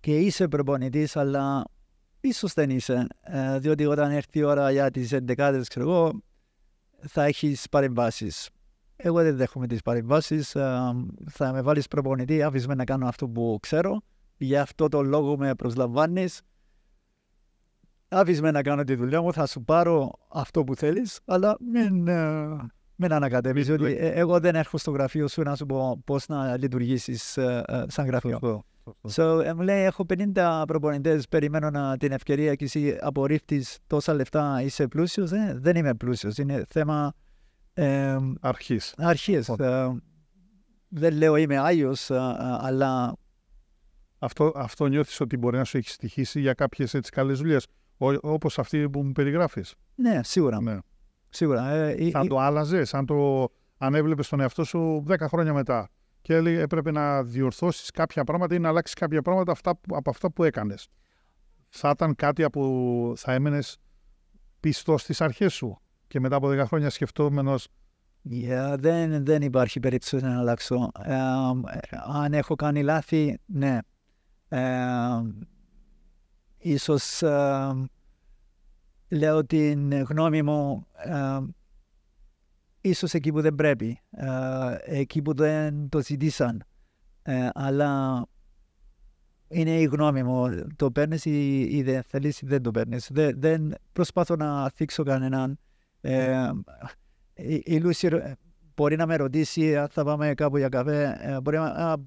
και είσαι προπονητής αλλά ίσως δεν είσαι ε, διότι όταν έρθει η ώρα για τις εντεκάδες ξέρω εγώ θα έχεις παρεμβάσεις. Εγώ δεν δέχομαι τις παρεμβάσεις, ε, θα με βάλεις προπονητή, άφησες με να κάνω αυτό που ξέρω, για αυτό το λόγο με προσλαμβάνεις, άφησες με να κάνω τη δουλειά μου, θα σου πάρω αυτό που θέλεις, αλλά μην, με να ανακατεύεις ότι ε, εγώ δεν έρχω στο γραφείο σου να σου πω πώς να λειτουργήσεις ε, ε, σαν γραφείο. So, μου λέει, έχω 50 προπονητές, περιμένω την ευκαιρία και εσύ απορρίφτει τόσα λεφτά, είσαι πλούσιος. δεν είμαι πλούσιος. Είναι θέμα. Ε, Αρχή. δεν λέω είμαι άγιος, αλλά. Αυτό, αυτό νιώθεις ότι μπορεί να σου έχει στοιχήσει για κάποιες καλές δουλειές, όπως αυτή που μου περιγράφεις. Ναι, σίγουρα. Ναι. Σίγουρα. Ε, ε, ε, το άλλαζε, σαν το αν έβλεπες τον εαυτό σου 10 χρόνια μετά. Και έλεγε, έπρεπε να διορθώσεις κάποια πράγματα ή να αλλάξεις κάποια πράγματα αυτά, από αυτά που έκανες. Θα ήταν κάτι που θα έμενες πιστός στις αρχές σου. Και μετά από 10 χρόνια σκεφτόμενος. Yeah, δεν, δεν υπάρχει περίπτωση να αλλάξω. Ε, αν έχω κάνει λάθη, ναι. Ε, ίσως λέω την γνώμη μου ε, ίσως εκεί που δεν πρέπει, ε, εκεί που δεν το ζητήσαν. Ε, αλλά είναι η γνώμη μου. Το παίρνεις ή, ή δεν θέλεις ή δεν το παίρνεις. Δεν, δεν προσπαθώ να θίξω κανέναν. Ε, η, η Λούση μπορεί να με ρωτήσει αν θα πάμε κάπου για καφέ. Ε, μπορεί να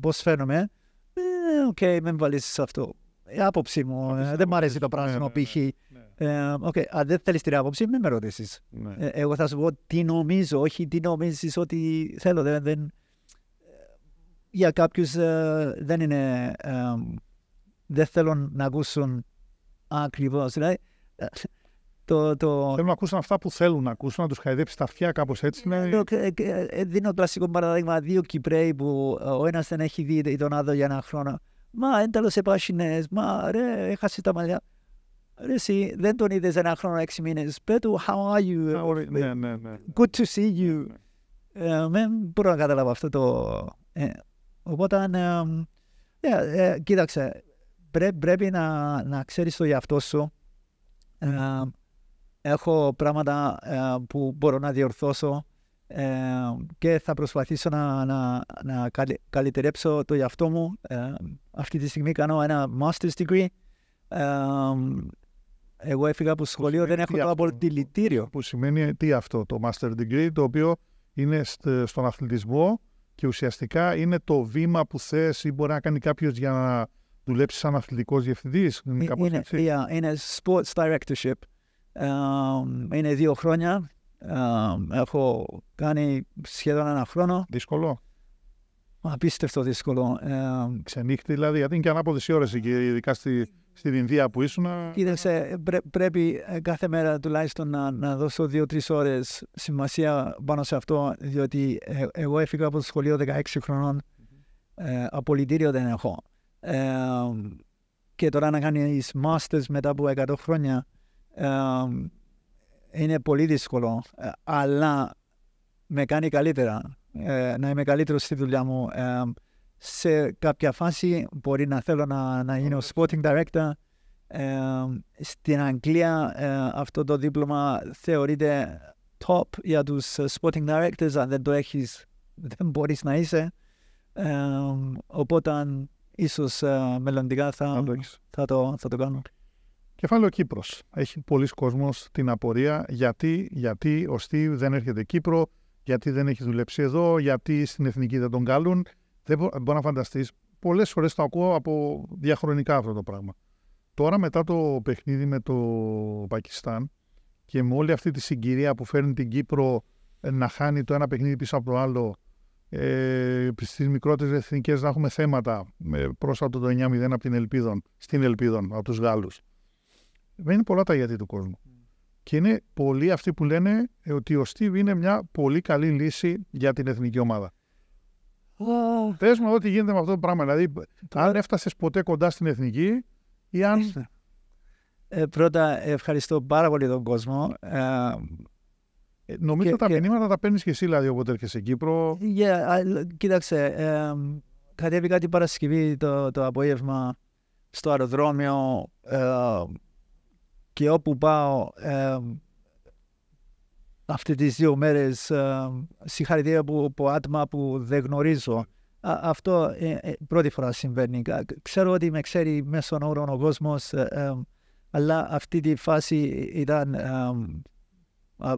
πώς φαίνομαι. Ε, οκ, ε, okay, αυτό. Η άποψή μου. Ε, δεν μ' αρέσει το πράσινο ναι, π.χ. Ναι, ναι. Ε, οκ, αν δεν θέλεις την άποψη, μην με ρωτήσεις. Ναι. Ε, εγώ θα σου πω τι νομίζω, όχι τι νομίζεις, ότι θέλω. Ε, για κάποιους δεν είναι... δεν θέλουν να ακούσουν ακριβώς, Θέλουν να ακούσουν αυτά που θέλουν να ακούσουν, να τους χαϊδέψει τα αυτιά κάπως έτσι. Ναι. Δίνω κλασικό παράδειγμα δύο Κυπρέοι που ο ένας δεν έχει δει τον άλλο για ένα χρόνο. Μα εντέλο τέλος μα ρε έχασε τα μαλλιά. Ρε εσύ, δεν τον είδες ένα χρόνο, έξι μήνες. Πε how are you? How are... Yeah, yeah, yeah. Good to see you. δεν ναι, ναι. μπορώ να καταλάβω αυτό το... Yeah. Ε, οπότε, yeah, ε, ε, κοίταξε, πρέ, πρέπει να, να ξέρεις το εαυτό σου. έχω πράγματα που μπορώ να διορθώσω και θα προσπαθήσω να, να, να καλυτερέψω το εαυτό μου. αυτή τη στιγμή κάνω ένα master's degree εγώ έφυγα από σχολείο, δεν έχω το δηλητήριο. Που σημαίνει τι αυτό, το master degree, το οποίο είναι στον αθλητισμό και ουσιαστικά είναι το βήμα που θες ή μπορεί να κάνει κάποιος για να δουλέψει σαν αθλητικός διευθυντής. Είναι, ε, είναι, ε, είναι sports directorship. είναι δύο χρόνια. έχω κάνει σχεδόν ένα χρόνο. Δύσκολο. Απίστευτο δύσκολο. Ξενύχτη δηλαδή, γιατί είναι και ανάποδες ώρε, ειδικά στη, στην Ινδία που ήσουν. Κοίταξε, πρέ, πρέπει ε, κάθε μέρα τουλάχιστον να, να δώσω δύο-τρει ώρες σημασία πάνω σε αυτό, διότι ε, εγώ έφυγα από το σχολείο 16 χρονών. Ε, απολυτήριο δεν έχω. και τώρα να κάνεις μάστες μετά από 100 χρόνια είναι πολύ δύσκολο, αλλά με κάνει καλύτερα. να είμαι καλύτερος στη δουλειά μου σε κάποια φάση μπορεί να θέλω να, να γίνω sporting director. στην Αγγλία ε, αυτό το δίπλωμα θεωρείται top για τους ε, sporting directors. Αν δεν το έχεις δεν μπορείς να είσαι. οπότε ίσως ε, μελλοντικά θα, θα, το, θα το κάνω. Κεφάλαιο Κύπρος. Έχει πολλοί κόσμος την απορία γιατί, γιατί ο Στίβ δεν έρχεται Κύπρο, γιατί δεν έχεις δουλέψει εδώ, γιατί στην Εθνική δεν τον καλούν. Δεν μπο, μπορώ να φανταστείς. Πολλές φορές το ακούω από διαχρονικά αυτό το πράγμα. Τώρα μετά το παιχνίδι με το Πακιστάν και με όλη αυτή τη συγκυρία που φέρνει την Κύπρο ε, να χάνει το ένα παιχνίδι πίσω από το άλλο ε, στις μικρότερες εθνικές να έχουμε θέματα με πρόσφατο το 9-0 από την Ελπίδων, στην ελπίδα, από τους Γάλλους. Δεν είναι πολλά τα γιατί του κόσμου. Mm. Και είναι πολλοί αυτοί που λένε ότι ο Στίβ είναι μια πολύ καλή λύση για την εθνική ομάδα. Πες μου εδώ τι γίνεται με αυτό το πράγμα. Δηλαδή, αν έφτασες ποτέ κοντά στην εθνική ή αν. Ε, πρώτα, ευχαριστώ πάρα πολύ τον κόσμο. Ε, Νομίζω και, τα μηνύματα τα παίρνεις και εσύ, δηλαδή, όποτε έρχεσαι σε Κύπρο. Yeah, ε, κοίταξε, ε, κατέβηκα την Παρασκευή το, το απόγευμα στο αεροδρόμιο ε, και όπου πάω ε, αυτές τις δύο μέρες ε, συγχαρητήρια που, από άτομα που δεν γνωρίζω. αυτό ε, ε, πρώτη φορά συμβαίνει. Ξέρω ότι με ξέρει μέσω όρων ο κόσμος, ε, αλλά αυτή τη φάση ήταν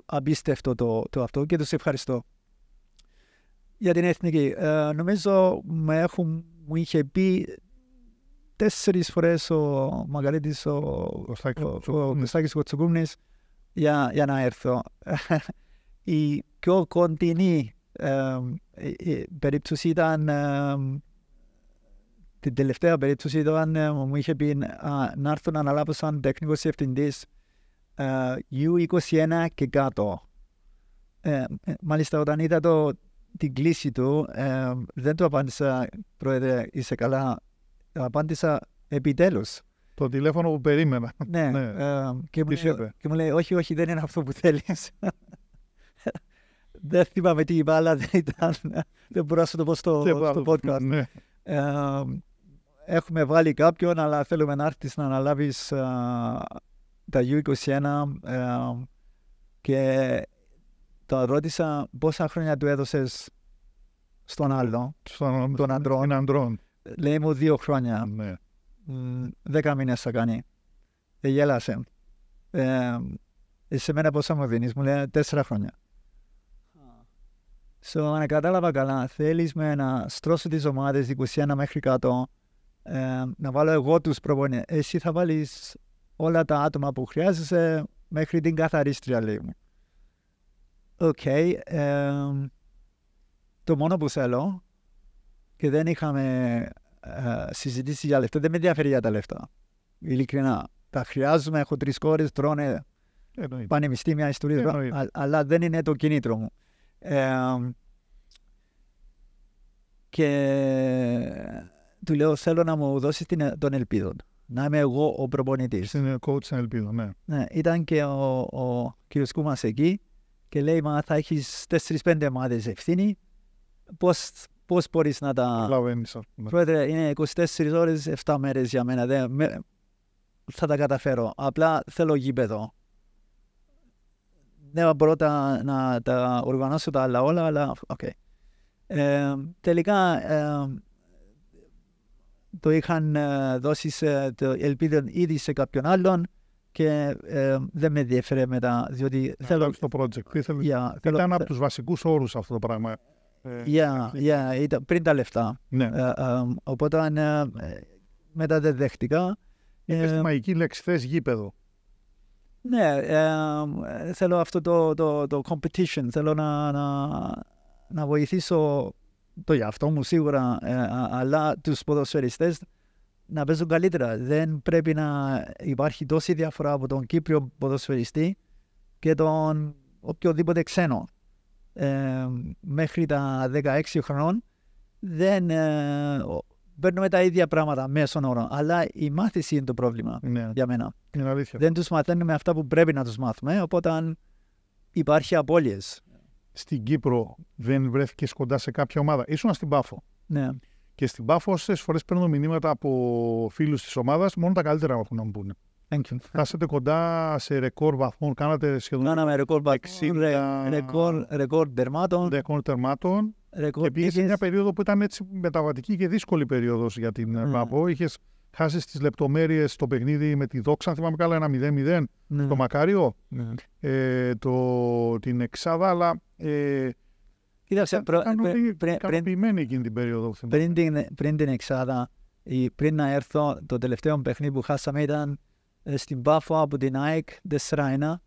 απίστευτο το, αυτό και τους ευχαριστώ. Για την εθνική, νομίζω με έχουν, μου είχε πει τέσσερις φορές ο Μαγκαλίτης ο Κωστάκης Κοτσοκούμνης, ο, για, να έρθω. *laughs* Η πιο κοντινή ε, περίπτωση ήταν, την τελευταία περίπτωση ήταν, ε, μου είχε πει να έρθω να αναλάβω σαν τεχνικος ευθυντης διευθυντής U21 ε, και κάτω. Ε, ε, μάλιστα όταν είδα το, την κλίση του, δεν του απάντησα, πρόεδρε, είσαι καλά. Απάντησα επιτέλους. Το τηλέφωνο που περίμενα. Ναι. ναι. Ε, και, μου λέει, όχι, όχι, δεν είναι αυτό που θέλεις. δεν θυμάμαι τι είπα, αλλά δεν ήταν. δεν μπορώ να το πω στο, podcast. Ναι. Ε, έχουμε βάλει κάποιον, αλλά θέλουμε να έρθεις να αναλάβεις ε, τα U21 και τον ρώτησα πόσα χρόνια του έδωσες στον άλλο, στον, τον Λέει μου δύο χρόνια. Ναι δέκα μήνες θα κάνει. Ε, γέλασε. Ε, σε μένα πόσα μου δίνεις, μου λέει τέσσερα χρόνια. So, αν κατάλαβα καλά, θέλεις με να στρώσω τις ομάδες 21 μέχρι κάτω, ε, να βάλω εγώ τους προπονητές. Εσύ θα βάλεις όλα τα άτομα που χρειάζεσαι μέχρι την καθαρίστρια, λέει μου. Οκ. Ε, το μόνο που θέλω και δεν είχαμε ε, συζητήσει για λεφτά. Δεν με ενδιαφέρει για τα λεφτά. Ειλικρινά. Τα χρειάζομαι, έχω τρεις κόρες, τρώνε Εννοείται. πανεπιστήμια, ιστορία. Αλλά δεν είναι το κινήτρο μου. Ε, και του λέω θέλω να μου δώσεις τον ελπίδο. Να είμαι εγώ ο προπονητής. Είναι coach ναι. ναι. Ήταν και ο, ο κύριος Κούμας εκεί και λέει: Μα θα έχεις 4-5 ομάδες ευθύνη. Πώς μπορείς να τα. Ναι. Πρόεδρε, είναι 24 ώρε, 7 μέρες για μένα. Δεν... Θα τα καταφέρω. Απλά θέλω γήπεδο. Ναι, μπορώ τα, να τα οργανώσω τα άλλα όλα, αλλά οκ. Ε, τελικά ε, το είχαν ε, δώσει σε, το ελπίδα ήδη σε κάποιον άλλον και δεν με ενδιαφέρε μετά, διότι θέλω... Το project. Yeah, θέλω... Ήταν από τους βασικούς όρους αυτό το πράγμα. Yeah, ε, yeah, ήταν πριν τα λεφτά. Ναι. Ε, ε, οπότε ε, μετά δεν δέχτηκα. Είπες τη μαγική λέξη, θες γήπεδο. Ναι, θέλω αυτό το, το, το competition, θέλω να, να, να βοηθήσω το γι' αυτό μου σίγουρα, αλλά τους ποδοσφαιριστές να παίζουν καλύτερα. Δεν πρέπει να υπάρχει τόση διαφορά από τον Κύπριο ποδοσφαιριστή και τον οποιοδήποτε ξένο μέχρι τα 16 χρόνων δεν ε, παίρνουμε τα ίδια πράγματα μέσω όρων. Αλλά η μάθηση είναι το πρόβλημα ναι. για μένα. Δεν τους μαθαίνουμε αυτά που πρέπει να τους μάθουμε, οπότε υπάρχει απώλειες. Στην Κύπρο δεν βρέθηκες κοντά σε κάποια ομάδα. Ήσουν στην Πάφο. Ναι. Και στην Πάφο, όσες φορές παίρνω μηνύματα από φίλους της ομάδας, μόνο τα καλύτερα έχουν να μου πούνε. Thank you. κοντά σε ρεκόρ βαθμών. Κάνατε σχεδόν. Κάναμε ρεκόρ βαθμών. Ρεκόρ, ρεκόρ τερμάτων. Ρεκόρ τερμάτων. Ρεκόρ και μια περίοδο που ήταν έτσι μεταβατική και δύσκολη περίοδος για την mm. Ναι. Είχες χάσεις τις λεπτομέρειες στο παιχνίδι με τη Δόξα. Αν θυμάμαι καλά, ένα 0-0 mm. Ναι. στο Μακάριο. Ναι. Ε, το, την Εξάδα, αλλά. Ε, Κοίταξε, προ... πριν, εκείνη την περίοδο. Πριν την, πριν την Εξάδα, πριν να έρθω, το τελευταίο παιχνίδι που χάσαμε ήταν ε, στην Πάφο από την ΑΕΚ δε Σράινα,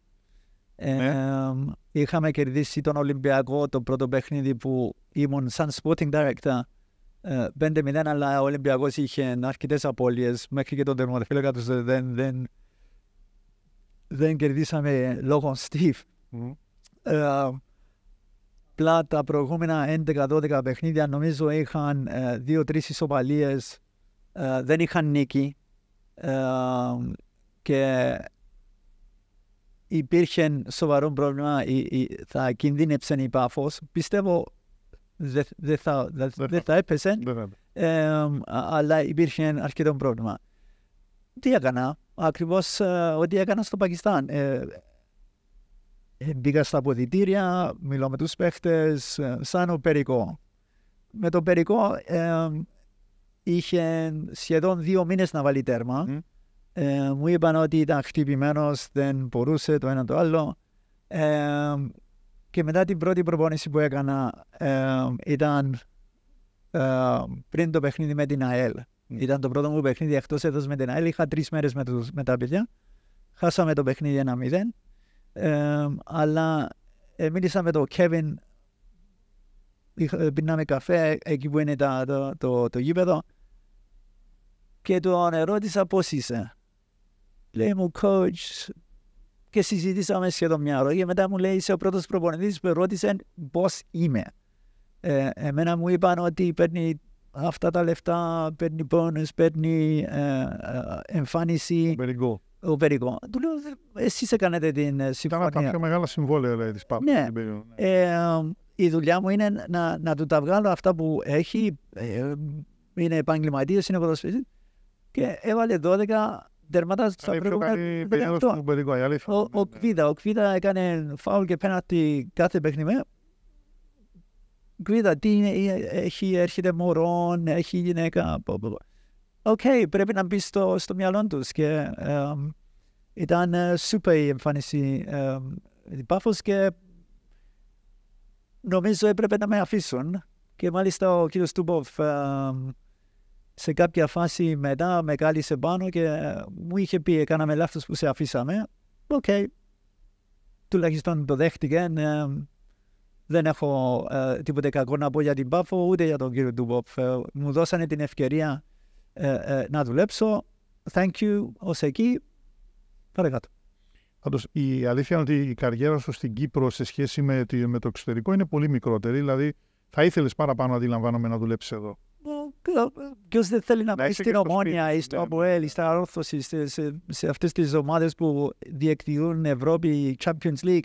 Ε, ναι. είχαμε κερδίσει τον Ολυμπιακό το πρώτο παιχνίδι που ήμουν σαν sporting director 5-0 ε, αλλά ο Ολυμπιακός είχε αρκετές απώλειες. μέχρι και τον τερματοφύλακα τους δεν, δεν, δεν κερδίσαμε λόγω Steve. Mm. Ε, Πλά τα προηγούμενα 11-12 παιχνίδια νομίζω είχαν είχαν 2-3 ισοπαλίες, ε, δεν είχαν νίκη. Ε, και υπήρχε σοβαρό πρόβλημα, η θα κινδύνεψε η πάφος. Πιστεύω δεν δε θα, δε, δε θα έπεσε, ε, αλλά υπήρχε αρκετό πρόβλημα. Τι έκανα, ακριβώς ε, ό,τι έκανα στο Πακιστάν. Ε, ε μπήκα στα ποδητήρια, μιλώ με τους παίχτες, ε, σαν ο Περικό. Με τον Περικό ε, είχε σχεδόν δύο μήνες να βάλει τέρμα. Ε, μου είπαν ότι ήταν χτυπημένος, δεν μπορούσε το ένα το άλλο. Ε, και μετά την πρώτη προπόνηση που έκανα ε, ήταν πριν το παιχνίδι με την ΑΕΛ. Ήταν το πρώτο μου παιχνίδι εκτός έδο με την ΑΕΛ. Είχα τρεις μέρες με, με τα παιδιά. Χάσαμε το παιχνίδι 1-0. αλλά μίλησα με τον Κέβιν. Πίναμε καφέ εκεί που είναι το, γήπεδο και τον ερώτησα πώς είσαι λέει μου coach και συζητήσαμε σχεδόν μια ώρα και μετά μου λέει είσαι ο πρώτος προπονητής που ρώτησε πώς είμαι. Ε, εμένα μου είπαν ότι παίρνει αυτά τα λεφτά, παίρνει πόνου, παίρνει ε, ε εμφάνιση. Περικό. Ο Περικό. Του λέω, εσείς έκανε την ε, συμφωνία. Ήταν τα πιο μεγάλα συμβόλαια λέει, δηλαδή, της ΠΑΠ. Ναι. ναι. Ε, η δουλειά μου είναι να, να του τα βγάλω αυτά που έχει. Ε, είναι επαγγελματίε, είναι ποδοσφαιριστής. Και έβαλε 12 Τερμάτας στα προηγούμενα Ο Κβίδα, ο Κβίδα έκανε φάουλ και πέναλτι κάθε παιχνίδι. Κβίδα, τι είναι, έχει, έρχεται μωρό, έχει γυναίκα. Οκ, πρέπει να μπει στο, στο μυαλό του. Και ήταν σούπερ η εμφάνιση την Πάφος και νομίζω έπρεπε να με αφήσουν. Και μάλιστα ο κύριος Τούμποφ σε κάποια φάση μετά με κάλεσε πάνω και ε, μου είχε πει «Έκαναμε λάθος που σε αφήσαμε». Οκ, okay. τουλάχιστον το δέχτηκε. Ναι. δεν έχω ε, τίποτε κακό να πω για την Πάφο ούτε για τον κύριο Ντουμπόπ. Ε, μου δώσανε την ευκαιρία ε, ε, να δουλέψω. Thank you ως εκεί. Παρακάτω. κάτω. η αλήθεια είναι ότι η καριέρα σου στην Κύπρο σε σχέση με, το εξωτερικό είναι πολύ μικρότερη. Δηλαδή, θα ήθελες παραπάνω, αντιλαμβάνομαι, να δουλέψεις εδώ. Ποιο δεν θέλει να, πει στην Ομόνια, ή στο Αμποέλ, ναι, ή ναι. στα Όρθωση, σε, σε, σε αυτές τις ομάδες που διεκδικούν Ευρώπη η Champions League.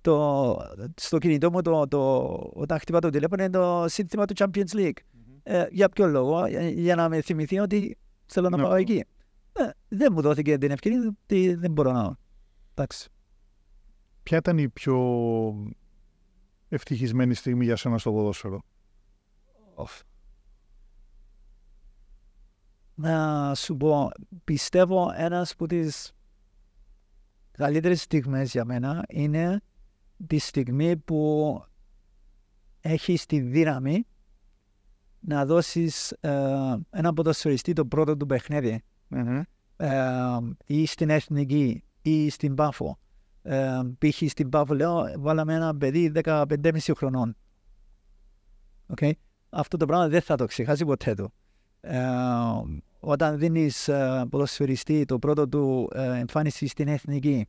Το, στο κινητό μου, το, όταν χτυπά το τηλέφωνο, είναι το σύνθημα του Champions League. Ε, για ποιο λόγο, ε, για, να με θυμηθεί ότι θέλω να ναι. πάω εκεί. Ε, δεν μου δόθηκε την ευκαιρία, δεν μπορώ να. Εντάξει. Ποια ήταν η πιο ευτυχισμένη στιγμή για σένα στο ποδόσφαιρο. Oh να σου πω, πιστεύω ένας από τις καλύτερες στιγμές για μένα είναι τη στιγμή που έχεις τη δύναμη να δώσεις ε, ένα ποδοσφαιριστή το πρώτο του παιχνιδι ε, ή στην Εθνική ή στην Πάφο. Ε, στην Πάφο λέω βάλαμε ένα παιδί 15,5 χρονών. Okay. Αυτό το πράγμα δεν θα το ξεχάσει ποτέ του. Ε, όταν δίνεις ε, ποδοσφαιριστή το πρώτο του ε, εμφάνιση στην εθνική.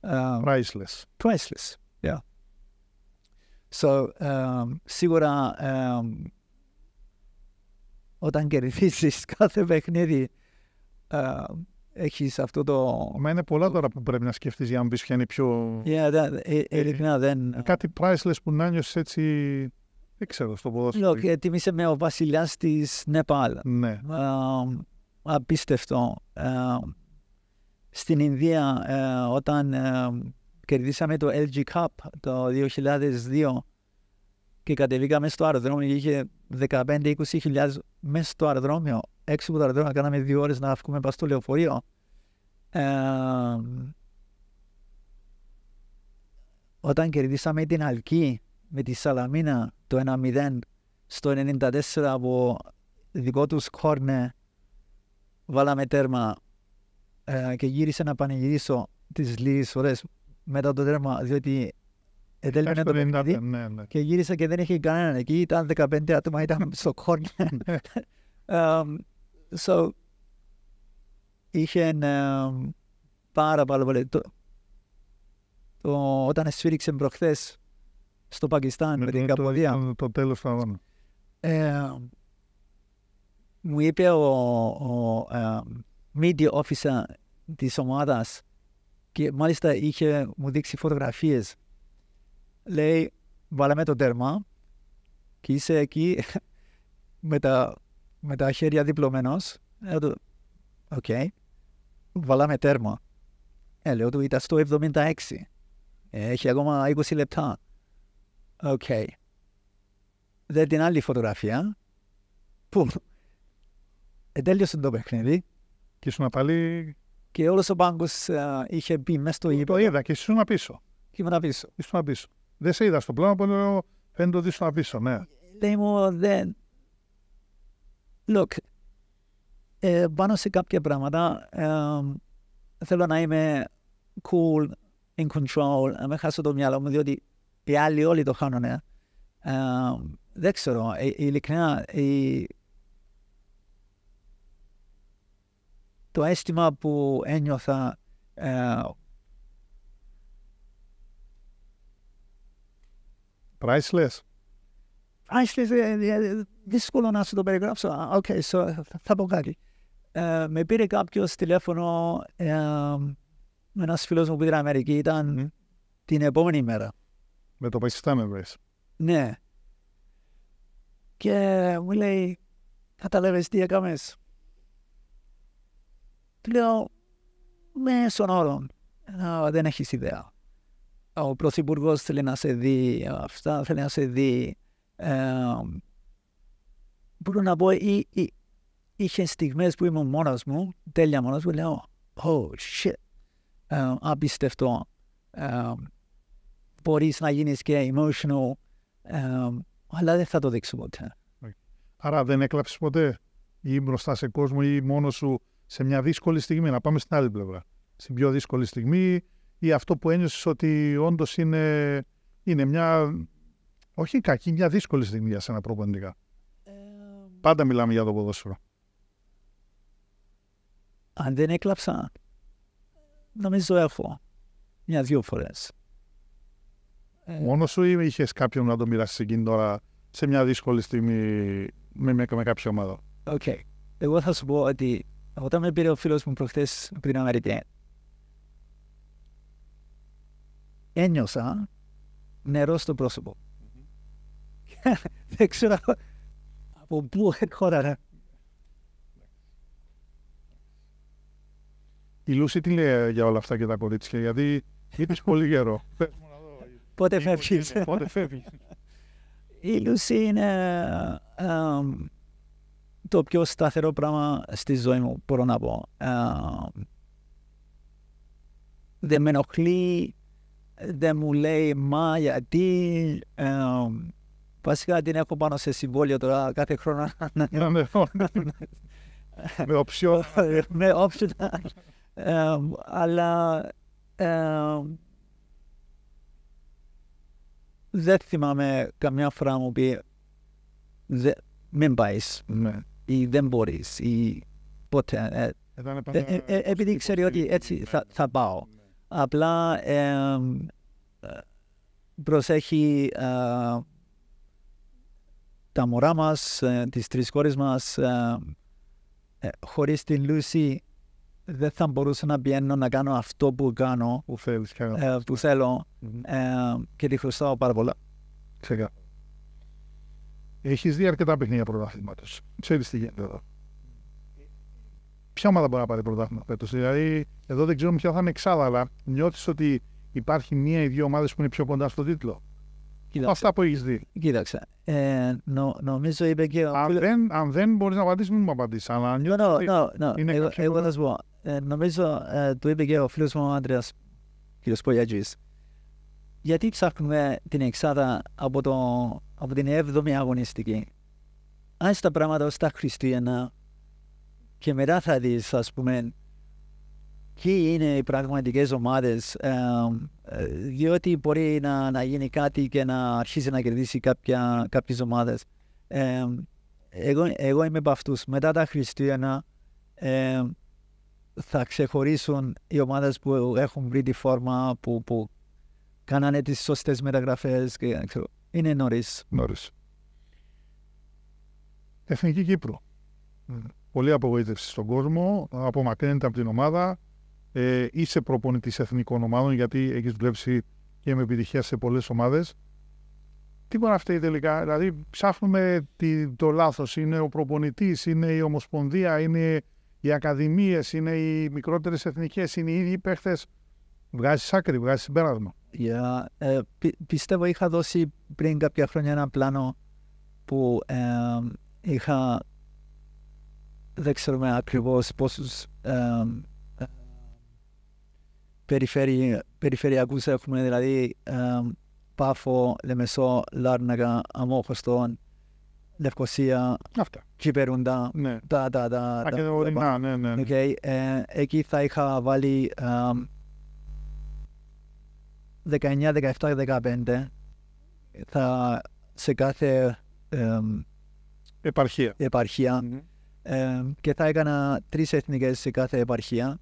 Ε, priceless. Priceless, yeah. So, σίγουρα όταν κερδίσει *laughs* κάθε παιχνίδι, έχεις αυτό το. Μα είναι πολλά τώρα που πρέπει να σκεφτείς για να μπεις ποια είναι πιο. Yeah, ειλικρινά δεν. Κάτι priceless που να νιώσει έτσι δεν ξέρω, στο ποδόσφαιρο. τιμήσε με ο βασιλιάς της Νεπάλ. Ναι. απίστευτο. στην Ινδία, ε, όταν ε, κερδίσαμε το LG Cup το 2002 και κατεβήκαμε στο αεροδρόμιο, είχε 15-20 χιλιάδες μέσα στο αεροδρόμιο. Έξω από το αεροδρόμιο, κάναμε δύο ώρες να βγούμε πάνω στο λεωφορείο. όταν κερδίσαμε την Αλκή με τη Σαλαμίνα το 1-0 στο 94 από δικό τους κόρνε ναι, βάλαμε τέρμα ε, και γύρισε να πανηγυρίσω τις λίγες φορές μετά το τέρμα διότι Εντέλειπνε το παιχνίδι ναι, ναι. και γύρισα και δεν είχε κανέναν εκεί. Ήταν 15 άτομα, ήταν *laughs* στο κόρνε. Ναι. um, so, είχε um, πάρα πάρα πολύ. Το, το, όταν σφύριξε προχθές στο Πακιστάν με, ναι, με την ναι, Καμποδία. Το, το τέλος του Ε, μου είπε ο, ο ε, media officer της ομάδας και μάλιστα είχε μου δείξει φωτογραφίες. Λέει, βάλαμε το τέρμα και είσαι εκεί *laughs* με τα, με τα χέρια διπλωμένος. Οκ. Βάλαμε τέρμα. Ε, λέω του, ήταν στο 76. Ε, έχει ακόμα 20 λεπτά. Οκ, Δεν την άλλη φωτογραφία που ε, τέλειωσε το παιχνίδι. Και ήσουν πάλι. Και όλος ο πάγκος ε, είχε μπει μέσα στο ύπνο. Το είδα και ήσουν πίσω. Και ήμουν πίσω. Ήσουν πίσω. Δεν σε είδα στον πλάνο που φαίνεται ότι ήσουν πίσω, ναι. Λέει μου δεν. Look, ε, πάνω σε κάποια πράγματα θέλω να είμαι cool, in control, να μην χάσω το μυαλό μου, διότι οι άλλοι όλοι το χάνουν. Ε. ε δεν ξέρω, ε, ε ειλικρινά, το αίσθημα που ένιωθα ε, Priceless. Priceless, δύσκολο να σου το περιγράψω. Οκ, okay, so, θα πω κάτι. με πήρε κάποιος τηλέφωνο, ε, ένας φίλος μου που ήταν Αμερική, ήταν την επόμενη μέρα. Με το πασιστάμε, με Ναι. Και μου λέει, κατάλαβες τι έκαμες. Του λέω, μέσων όρων. Δεν έχεις ιδέα. Ο Πρωθυπουργός θέλει να σε δει αυτά, θέλει να σε δει. Ε, μπορώ να πω, ή, είχες στιγμές που ήμουν μόνος μου, τέλεια μόνος μου, λέω, oh shit, ε, απίστευτο. Ε, μπορείς να γίνεις και emotional, αλλά δεν θα το δείξω ποτέ. Άρα δεν έκλαψες ποτέ ή μπροστά σε κόσμο ή μόνο σου σε μια δύσκολη στιγμή, να πάμε στην άλλη πλευρά. Στην πιο δύσκολη στιγμή ή αυτό που ένιωσες ότι όντως είναι, είναι μια, όχι κακή, μια δύσκολη στιγμή για σένα προπονητικά. Ε, Πάντα μιλάμε για το ποδόσφαιρο. Αν δεν έκλαψα, νομίζω έχω μια-δυο φορές. Μόνος σου ή είχες κάποιον να το μοιραστεί εκείνη τώρα σε μια δύσκολη στιγμή με, με, με κάποια ομάδα. Οκ. Εγώ θα σου πω ότι όταν με πήρε ο φίλος μου προχθές από την Αμερική, ένιωσα νερό στο πρόσωπο. Δεν ξέρω από πού έρχονταν. Η Λούση τι λέει για όλα αυτά και τα κορίτσια, γιατί *laughs* είπες πολύ καιρό πότε φεύγει. Πότε φεύγεις. Ε, *laughs* Η λούση είναι ε, ε, το πιο σταθερό πράγμα στη ζωή μου, μπορώ να πω. δεν με ενοχλεί, δεν μου λέει μα γιατί. βασικά την έχω πάνω σε συμβόλαιο τώρα κάθε χρόνο. Ναι, ναι, ναι. Με όψιο. *laughs* Με όψιο. Αλλά δεν θυμάμαι καμιά φορά μου πει μην πάεις ή δεν μπορείς ή ποτέ. Ε, ε, ε, επειδή ξέρει ότι ναι, έτσι θα, ναι. πάω. Ναι. Απλά προσέχει τα μωρά μας, τις τρεις κόρες μας, χωρίς την Λούση δεν θα μπορούσα να πιένω να κάνω αυτό που κάνω, που, θελω ε, ε, και τη χρωστάω πάρα πολλά. Ξεκά. Έχεις δει αρκετά παιχνίδια πρωταθλήματος. Ξέρεις τι γίνεται εδώ. Ποια ομάδα μπορεί να πάρει πρωτάθλημα φέτος. Δηλαδή, εδώ δεν ξέρουμε ποια θα είναι εξάδα, αλλά νιώθεις ότι υπάρχει μία ή δύο ομάδες που είναι πιο κοντά στον τίτλο. Κοίταξε. Αυτά που έχεις δει. Κοίταξε. Ε, νο, νομίζω είπε και. Αν ο... δεν, αν δεν μπορείς να απαντήσεις, μην μου απαντήσεις. Αλλά αν no, no, no, Είναι εγώ, εγώ θα σου πω. Ε, νομίζω ε, του είπε και ο φίλος μου ο Άντρια, κ. Πολιατζή. Γιατί ψάχνουμε την εξάδα από, το, από την 7η αγωνιστική. Αν στα πράγματα ως τα Χριστούγεννα και μετά θα δεις, ας πούμε, ποιοι είναι οι πραγματικές ομάδες ε, διότι μπορεί να, να γίνει κάτι και να αρχίσει να κερδίσει κάποια, κάποιες ομάδες. εγώ, εγώ είμαι από αυτούς. Μετά τα Χριστούγεννα θα ξεχωρίσουν οι ομάδες που έχουν βρει τη φόρμα, που, που κάνανε τις σωστές μεταγραφές. Και, ξέρω, είναι νωρίς. Νωρίς. Εθνική Κύπρο. Mm. Πολύ απογοήτευση στον κόσμο, απομακρύνεται από την ομάδα, ε, είσαι προπονητής εθνικών ομάδων, γιατί έχεις δουλέψει και με επιτυχία σε πολλές ομάδες. Τι μπορεί να φταίει τελικά, δηλαδή ψάχνουμε τι, το λάθος. Είναι ο προπονητής, είναι η Ομοσπονδία, είναι οι Ακαδημίες, είναι οι μικρότερες εθνικές, είναι οι ίδιοι παίχτες. Βγάζεις άκρη, βγάζεις συμπέρασμα. Yeah. Ε, πι, πιστεύω είχα δώσει πριν κάποια χρόνια ένα πλάνο που ε, είχα δεν ξέρουμε ακριβώς πόσους ε, περιφέρει, περιφερειακούς έχουμε, δηλαδή Πάφο, Λεμεσό, Λάρνακα, Αμόχωστον, Λευκοσία, Αυτά. Κυπερούντα, ναι. τα, τα, τα, τα, ναι, ναι, ναι. Okay. Ε, εκεί θα είχα βάλει ε, 19, 17, 15 θα, σε κάθε ε, επαρχία, επαρχία mm-hmm. ε, και θα έκανα τρεις εθνικές σε κάθε επαρχία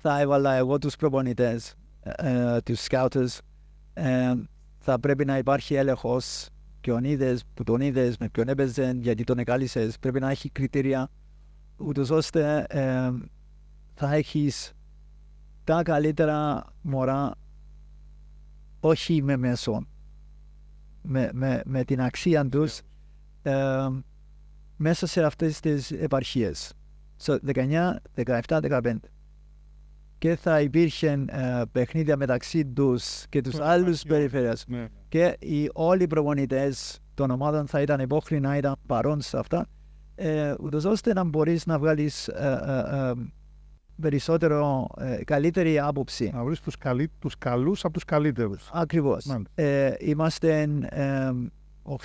θα έβαλα εγώ τους προπονητές, ε, ε τους σκαούτες Ε, θα πρέπει να υπάρχει έλεγχος ποιον είδες, που τον είδες, με ποιον έπαιζες, γιατί τον εκάλυσες. Πρέπει να έχει κριτήρια, ούτως ώστε ε, θα έχεις τα καλύτερα μωρά, όχι με μέσο, με, με, με την αξία τους, ε, μέσα σε αυτές τις επαρχίες. So, 19, 17, 15 και θα υπήρχε παιχνίδια μεταξύ τους και τους ναι, άλλους ναι, περιφέρειε. Ναι. Και οι όλοι οι προπονητές των ομάδων θα ήταν υπόχρεοι να ήταν παρόν σε αυτά, ε, ούτως ώστε να μπορείς να βγάλεις ε, ε, ε, περισσότερο καλύτερη άποψη. Να βρεις τους καλούς από τους καλύτερους. Ακριβώς. Είμαστε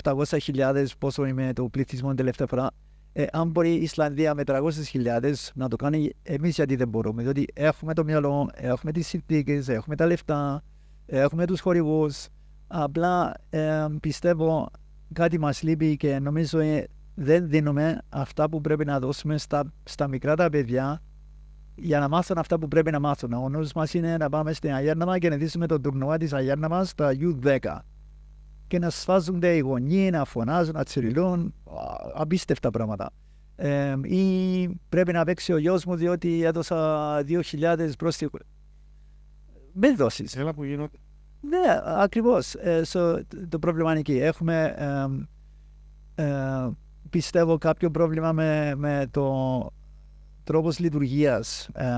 800.000, πόσο είμαι το πληθυσμό τελευταία φορά. Ε, αν μπορεί η Ισλανδία με 300.000 να το κάνει, εμείς γιατί δεν μπορούμε. Διότι έχουμε το μυαλό, έχουμε τις συνθήκες, έχουμε τα λεφτά, έχουμε τους χορηγούς. Απλά ε, πιστεύω κάτι μας λείπει και νομίζω ε, δεν δίνουμε αυτά που πρέπει να δώσουμε στα, στα μικρά τα παιδιά για να μάθουν αυτά που πρέπει να μάθουν. Ο νους μας είναι να πάμε στην Αγέρνα και να δείξουμε το τουρνουά της Αγέρνα στα U10 και να σφάζονται οι γονεί, να φωνάζουν, να τσιριλούν, απίστευτα πράγματα. ή πρέπει να παίξει ο γιος μου διότι έδωσα 2.000 πρόστιχους. Μην δώσεις. Έλα που γίνονται. Ναι, ακριβώς. Ε, το πρόβλημα είναι εκεί. Έχουμε, ε, πιστεύω, κάποιο πρόβλημα με, με το τρόπος λειτουργίας. Ε,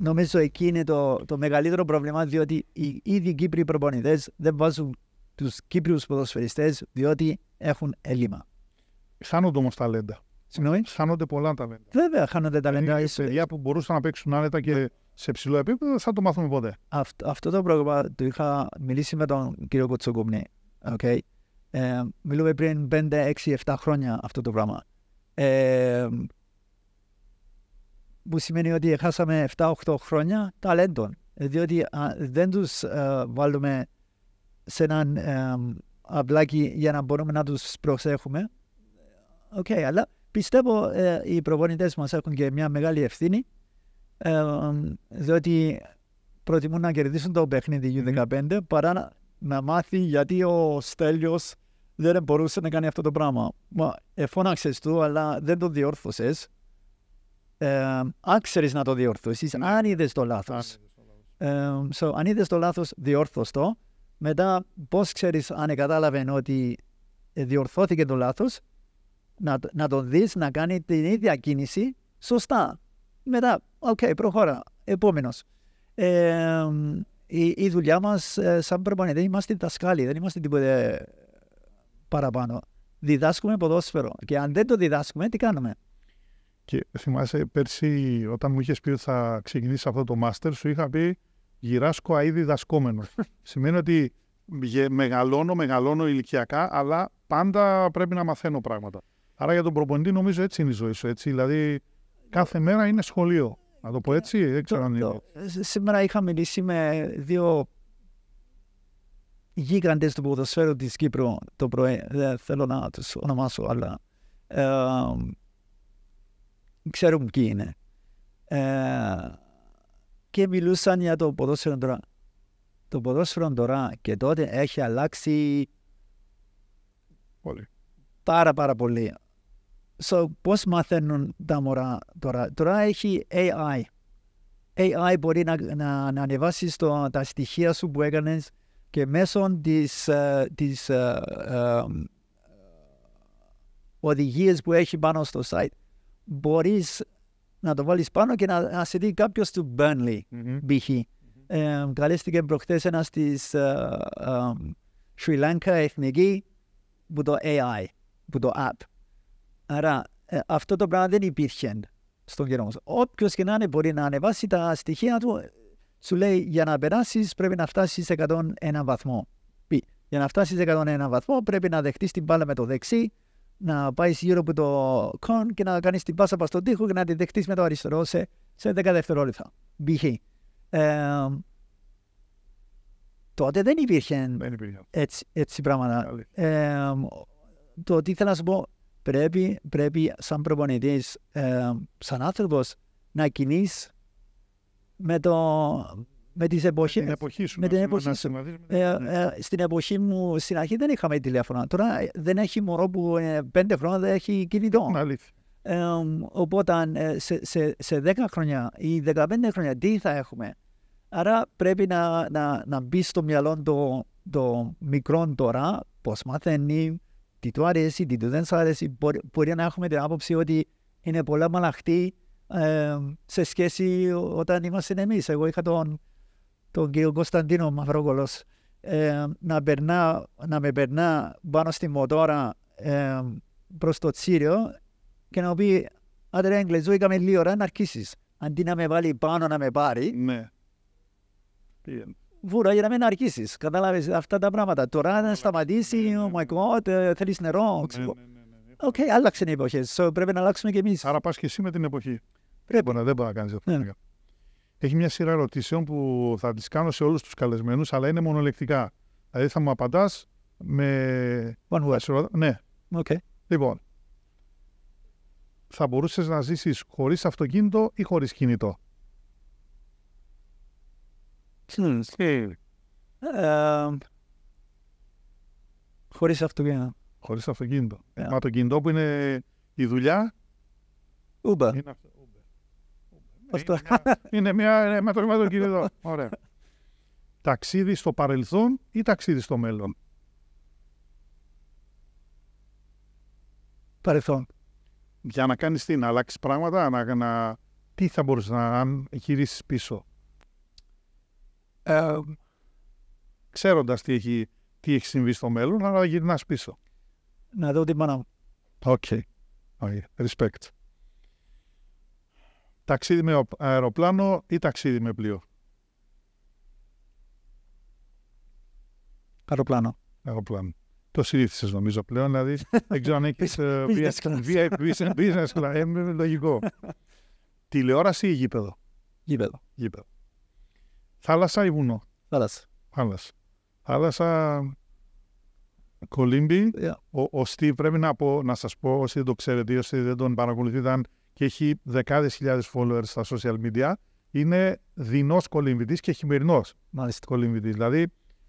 νομίζω εκεί είναι το, το μεγαλύτερο πρόβλημα, διότι οι ίδιοι Κύπροι προπονητές δεν βάζουν τους Κύπριους ποδοσφαιριστές, διότι έχουν έλλειμμα. Χάνονται όμως ταλέντα. Συγγνώμη. Χάνονται πολλά ταλέντα. Βέβαια, χάνονται ταλέντα. Είναι παιδιά που μπορούσαν να παίξουν άνετα και σε ψηλό επίπεδο, θα το μάθουμε ποτέ. Αυτό, αυτό το πρόβλημα το είχα μιλήσει με τον κύριο Κουτσοκούμνη. Okay. Ε, μιλούμε πριν 5, 6, 7 χρόνια αυτό το πράγμα. Ε, που σημαίνει ότι χάσαμε 7-8 χρόνια ταλέντων. Διότι δηλαδή α, δεν τους ε, βάλουμε σε έναν ε, αυλάκι για να μπορούμε να τους προσέχουμε. Οκ, αλλά πιστεύω ε, οι προπονητές μας έχουν και μια μεγάλη ευθύνη. Ε, διότι προτιμούν να κερδίσουν το παιχνίδι U15 παρά να, μάθει γιατί ο Στέλιος δεν μπορούσε να κάνει αυτό το πράγμα. Μα εφώναξες του, αλλά δεν το διόρθωσες. Ε, αν άξερες να το διορθώσεις, ναι. αν είδες το λάθος. αν είδες το λάθος, ε, διορθώσ' το. Μετά, πώς ξέρεις αν κατάλαβε ότι ε, διορθώθηκε το λάθος, να, το δεις να κάνει την ίδια κίνηση σωστά. Μετά, οκ, προχώρα, επόμενος. η, δουλειά μας σαν προπονητή είμαστε δασκάλοι, δεν είμαστε τίποτε παραπάνω. Διδάσκουμε ποδόσφαιρο και αν δεν το διδάσκουμε, τι κάνουμε. Και θυμάσαι πέρσι, όταν μου είχες πει ότι θα ξεκινήσεις αυτό το μάστερ, σου είχα πει γυράσκω αίδη δασκόμενος. *laughs* Σημαίνει ότι μεγαλώνω, μεγαλώνω ηλικιακά, αλλά πάντα πρέπει να μαθαίνω πράγματα. Άρα για τον προπονητή νομίζω έτσι είναι η ζωή σου. Έτσι. Δηλαδή κάθε μέρα είναι σχολείο. Να το πω έτσι, δεν ξέρω αν είναι. Ε, σήμερα είχα μιλήσει με δύο γίγαντες του ποδοσφαίρου της Κύπρου το πρωί. Δεν θέλω να τους ονομάσω, αλλά. Ε, ξέρουν ποιοι είναι. Ε, και μιλούσαν για το ποδόσφαιρο τώρα. Το ποδόσφαιρο τώρα και τότε έχει αλλάξει πολύ. πάρα πάρα πολύ. So, πώς μαθαίνουν τα μωρά τώρα. Τώρα έχει AI. AI μπορεί να, να, να ανεβάσει τα στοιχεία σου που έκανες και μέσω της, uh, της uh, um, οδηγίες που έχει πάνω στο site μπορείς να το βάλεις πάνω και να, να σε δει κάποιος του Burnley, mm-hmm. π.χ. Ε, καλέστηκε προχτές ένας της Sri Lanka εθνική που το AI, που το app. Άρα ε, αυτό το πράγμα δεν υπήρχε στον καιρό μας. Όποιος και να είναι μπορεί να ανεβάσει τα στοιχεία του, σου λέει για να περάσεις πρέπει να φτάσεις σε 101 βαθμό. Για να φτάσεις σε 101 βαθμό πρέπει να δεχτείς την μπάλα με το δεξί, να πάει γύρω από το κον και να κάνει την πάσα στον τοίχο και να τη δεχτείς με το αριστερό σε, σε 10 δευτερόλεπτα. Ε, τότε δεν υπήρχε έτσι, έτσι πράγματα. Ε, το τι θέλω να σου πω, πρέπει, πρέπει σαν προπονητής, ε, σαν άνθρωπος, να κινείς με το, με τις εποχές, την εποχή σου. Με την εποχή σου. Ε, ε, ναι. στην εποχή μου στην αρχή δεν είχαμε τηλέφωνα. Τώρα ε, δεν έχει μωρό που ε, πέντε χρόνια δεν έχει κινητό. Ε, οπότε σε, σε, σε 10 χρόνια ή 15 χρόνια τι θα έχουμε. Άρα πρέπει να, να, να μπει στο μυαλό το, το μικρό τώρα πώς μαθαίνει, τι του αρέσει, τι του δεν σου αρέσει. Μπορεί, μπορεί να έχουμε την άποψη ότι είναι πολλά μαλαχτή σε σχέση όταν είμαστε εμείς, Εγώ είχα τον τον κύριο Κωνσταντίνο Μαυρόκολος ε, να, περνά, να με περνά πάνω στη μοτόρα ε, προς το τσίριο και να μου πει «Άντε ρε Εγγλεζού, είχαμε λίγο ώρα να αρχίσεις». Αντί να με βάλει πάνω να με πάρει, ναι. βούρα για να μην αρχίσεις. Κατάλαβες αυτά τα πράγματα. Τώρα να σταματήσει, ναι, ναι, «Oh ναι, my God, ε, θέλεις νερό». Οκ, άλλαξαν οι εποχές. So, πρέπει να αλλάξουμε κι εμείς. Άρα πας και εσύ με την εποχή. Πρέπει. να δεν μπορεί να κάνεις αυτό έχει μια σειρά ερωτήσεων που θα τις κάνω σε όλους τους καλεσμένους, αλλά είναι μονολεκτικά. Δηλαδή θα μου απαντάς με... One word. Ναι. Okay. Λοιπόν, θα μπορούσες να ζήσεις χωρίς αυτοκίνητο ή χωρίς κινητό. Uh, χωρίς αυτοκίνητο. Χωρίς αυτοκίνητο. Yeah. Ναι. Μα το κινητό που είναι η δουλειά... Uber. Είναι αυτό. Ναι, *laughs* είναι μια με το εδώ. Ωραία. Ταξίδι στο παρελθόν ή ταξίδι στο μέλλον. Παρελθόν. Για να κάνεις τι, να αλλάξεις πράγματα, να, να... τι θα μπορούσες να αν γυρίσεις πίσω. Ε, Ξέροντας τι έχει, τι έχει συμβεί στο μέλλον, αλλά γυρνάς πίσω. Να δω την μάνα μου. Οκ ταξίδι με αεροπλάνο ή ταξίδι με πλοίο. Αεροπλάνο. Αεροπλάνο. Το συνήθισες νομίζω πλέον, δηλαδή *laughs* δεν ξέρω αν έχεις ε, business class. Είναι *laughs* ε, λογικό. Τηλεόραση ή γήπεδο. Γήπεδο. γήπεδο. Θάλασσα ή βουνό. Θάλασσα. Θάλασσα. Θάλασσα Κολύμπη. Ο, ο Στίβ πρέπει να, πω, να σας πω όσοι δεν το ξέρετε ή όσοι δεν τον παρακολουθείτε, και έχει δεκάδες χιλιάδες followers στα social media, είναι δεινός κολυμβητής και χειμερινός κολυμβητής. Δηλαδή,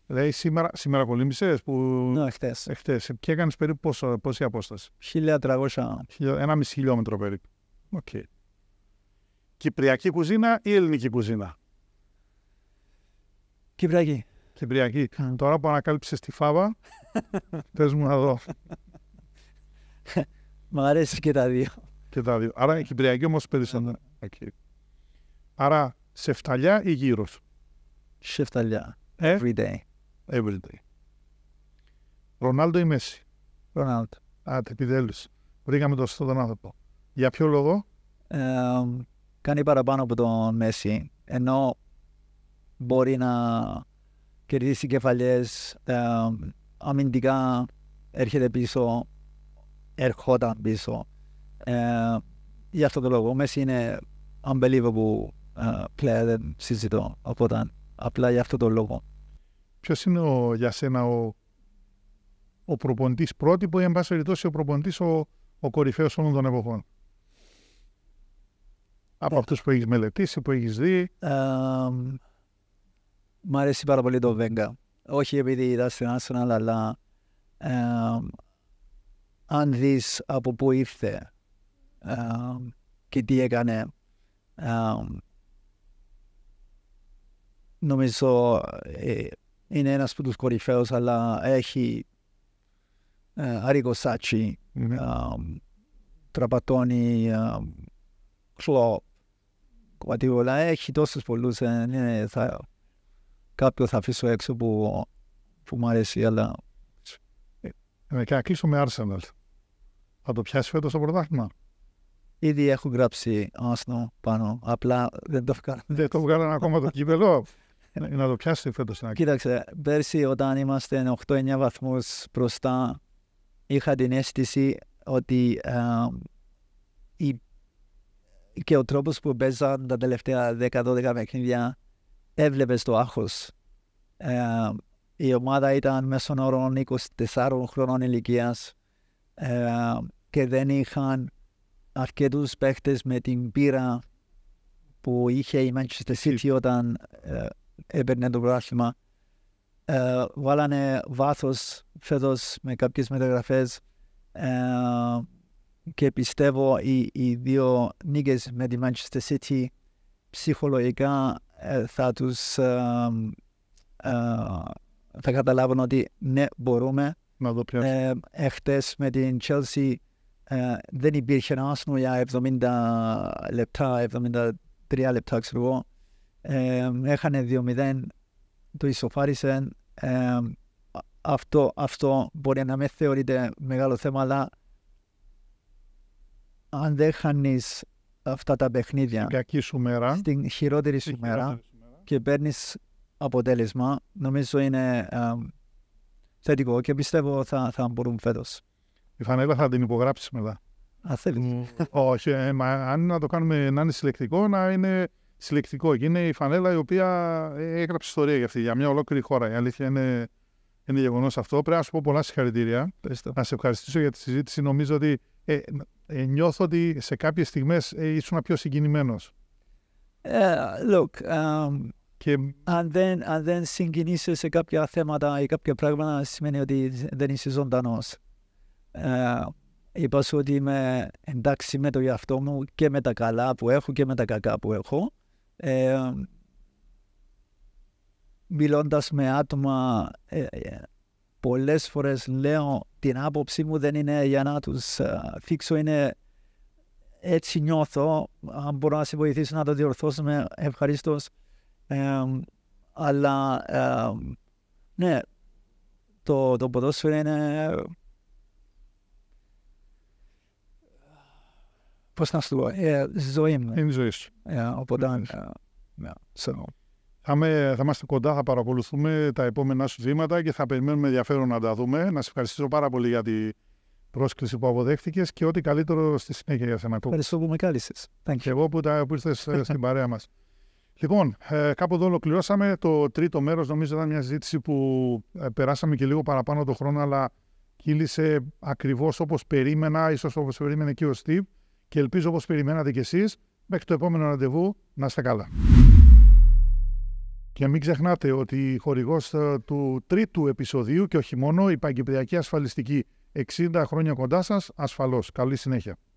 λέει σήμερα, σήμερα κολύμβησες που. Ναι, χτε. Εχθές. Και έκανες περίπου πόσο, πόση απόσταση. 1300. Ένα μισή χιλιόμετρο περίπου. Okay. Κυπριακή κουζίνα ή ελληνική κουζίνα. Κυπριακή. Κυπριακή. Ναι. Τώρα που ανακάλυψες τη φάβα, θε *laughs* μου να δω. Μ' αρέσει και τα δύο και τα δύο. Άρα η Κυπριακή όμω περισσότερο. Ναι. Okay. Άρα σε φταλιά ή γύρω σου. Σε φταλιά. Ε? Every day. Every day. Ρονάλντο ή Μέση. Ρονάλντο. Α, επιτέλους. Βρήκαμε το σωστό τον άνθρωπο. Για ποιο λόγο. Ε, κάνει παραπάνω από τον Μέση. Ενώ μπορεί να κερδίσει κεφαλιές ε, αμυντικά έρχεται πίσω, ερχόταν πίσω. Ε, για αυτό το λόγο. Ο Μέση είναι unbelievable ε, player, δεν συζητώ. Οπότε απλά για αυτό το λόγο. Ποιος είναι για σένα ο, ο προπονητής πρότυπο ή, εν πάση περιπτώσει, ο προποντή ο, ο κορυφαίος όλων των εποχών. Από ε, αυτούς που έχεις μελετήσει, που έχεις δει. Μ' αρέσει πάρα πολύ το Βέγγα. Όχι επειδή ήταν στην Arsenal, αλλά αν δεις από πού ήρθε Um, και τι έκανε. Um, νομίζω ε, είναι ένας από τους κορυφαίους, αλλά έχει ε, σατσι Σάτσι, um, έχει τόσους πολλούς, ε, ναι, θα, κάποιο θα αφήσω έξω που, μου αρέσει, αλλά... Ε. και να κλείσω με Arsenal. Θα το πιάσει φέτος το πρωτάθλημα. Ήδη έχουν γράψει Άσνο πάνω. Απλά δεν το βγάλανε. Δεν το βγάλανε ακόμα το κύπελο. Ε. να το πιάσει φέτος Κοίταξε, πέρσι όταν είμαστε 8-9 βαθμούς μπροστά, είχα την αίσθηση ότι ε, και ο τρόπος που παίζαν τα τελευταία 10-12 παιχνίδια έβλεπες το άγχος. Ε, η ομάδα ήταν μέσων όρων 24 χρόνων ηλικίας και δεν είχαν αρκετούς παίχτες με την πείρα που είχε η Manchester City όταν ε, έπαιρνε το πράσιμα. Ε, βάλανε βάθος φέτος με κάποιες μεταγραφές ε, και πιστεύω οι, οι δύο νίκες με τη Manchester City ψυχολογικά ε, θα τους ε, ε, θα καταλάβουν ότι ναι μπορούμε. Να ε, Εχθές με την Chelsea ε, δεν υπήρχε ένα άσνο για 70 λεπτά, 73 λεπτά ξέρω εγώ. Ε, έχανε 2-0, το ισοφάρισε. Ε, αυτό, αυτό μπορεί να με θεωρείται μεγάλο θέμα, αλλά αν δεν χάνεις αυτά τα παιχνίδια στην, κακή σου μέρα, χειρότερη σου μέρα και παίρνεις αποτέλεσμα, νομίζω είναι θετικό και πιστεύω θα, θα μπορούν φέτος. Η φανέλα θα την υπογράψεις μετά. Α, θέλεις. Όχι, ε, μα, αν να το κάνουμε να είναι συλλεκτικό, να είναι συλλεκτικό. Και είναι η φανέλα η οποία ε, έγραψε ιστορία για αυτή, για μια ολόκληρη χώρα. Η αλήθεια είναι, είναι γεγονός αυτό. Πρέπει να σου πω πολλά συγχαρητήρια. Να σε ευχαριστήσω για τη συζήτηση. Νομίζω ότι ε, ε, νιώθω ότι σε κάποιες στιγμές ε, ήσουν πιο συγκινημένος. Ε, look, um, και... αν, δεν, αν δεν συγκινήσεις σε κάποια θέματα ή κάποια πράγματα, σημαίνει ότι δεν είσαι ζωντανός. Ε, είπα σου ότι είμαι εντάξει με το εαυτό μου και με τα καλά που έχω και με τα κακά που έχω. Ε, μιλώντας με άτομα, ε, ε πολλές φορές λέω την άποψή μου δεν είναι για να τους φίξω, ε, είναι έτσι νιώθω, αν μπορώ να σε βοηθήσω να το διορθώσουμε με ευχαρίστως. αλλά ναι, το, το ποδόσφαιρο είναι Πώς να σου πω, ε, ζωή μου. Είναι η ζωή σου. οπότε, ναι, Θα, είμαστε κοντά, θα παρακολουθούμε τα επόμενά σου βήματα και θα περιμένουμε ενδιαφέρον να τα δούμε. Να σε ευχαριστήσω πάρα πολύ για την πρόσκληση που αποδέχτηκε και ό,τι καλύτερο στη συνέχεια για σένα. Ευχαριστώ που με κάλεσε. Και εγώ που, τα, στην παρέα μα. Λοιπόν, ε, κάπου εδώ ολοκληρώσαμε. Το τρίτο μέρος νομίζω ήταν μια ζήτηση που περάσαμε και λίγο παραπάνω το χρόνο, αλλά κύλησε ακριβώς όπως περίμενα, ίσω όπω περίμενε και ο Στίβ και ελπίζω όπως περιμένατε κι εσείς μέχρι το επόμενο ραντεβού να είστε καλά. Και μην ξεχνάτε ότι χορηγός ε, του τρίτου επεισοδίου και όχι μόνο η Παγκυπριακή Ασφαλιστική 60 χρόνια κοντά σας ασφαλώς. Καλή συνέχεια.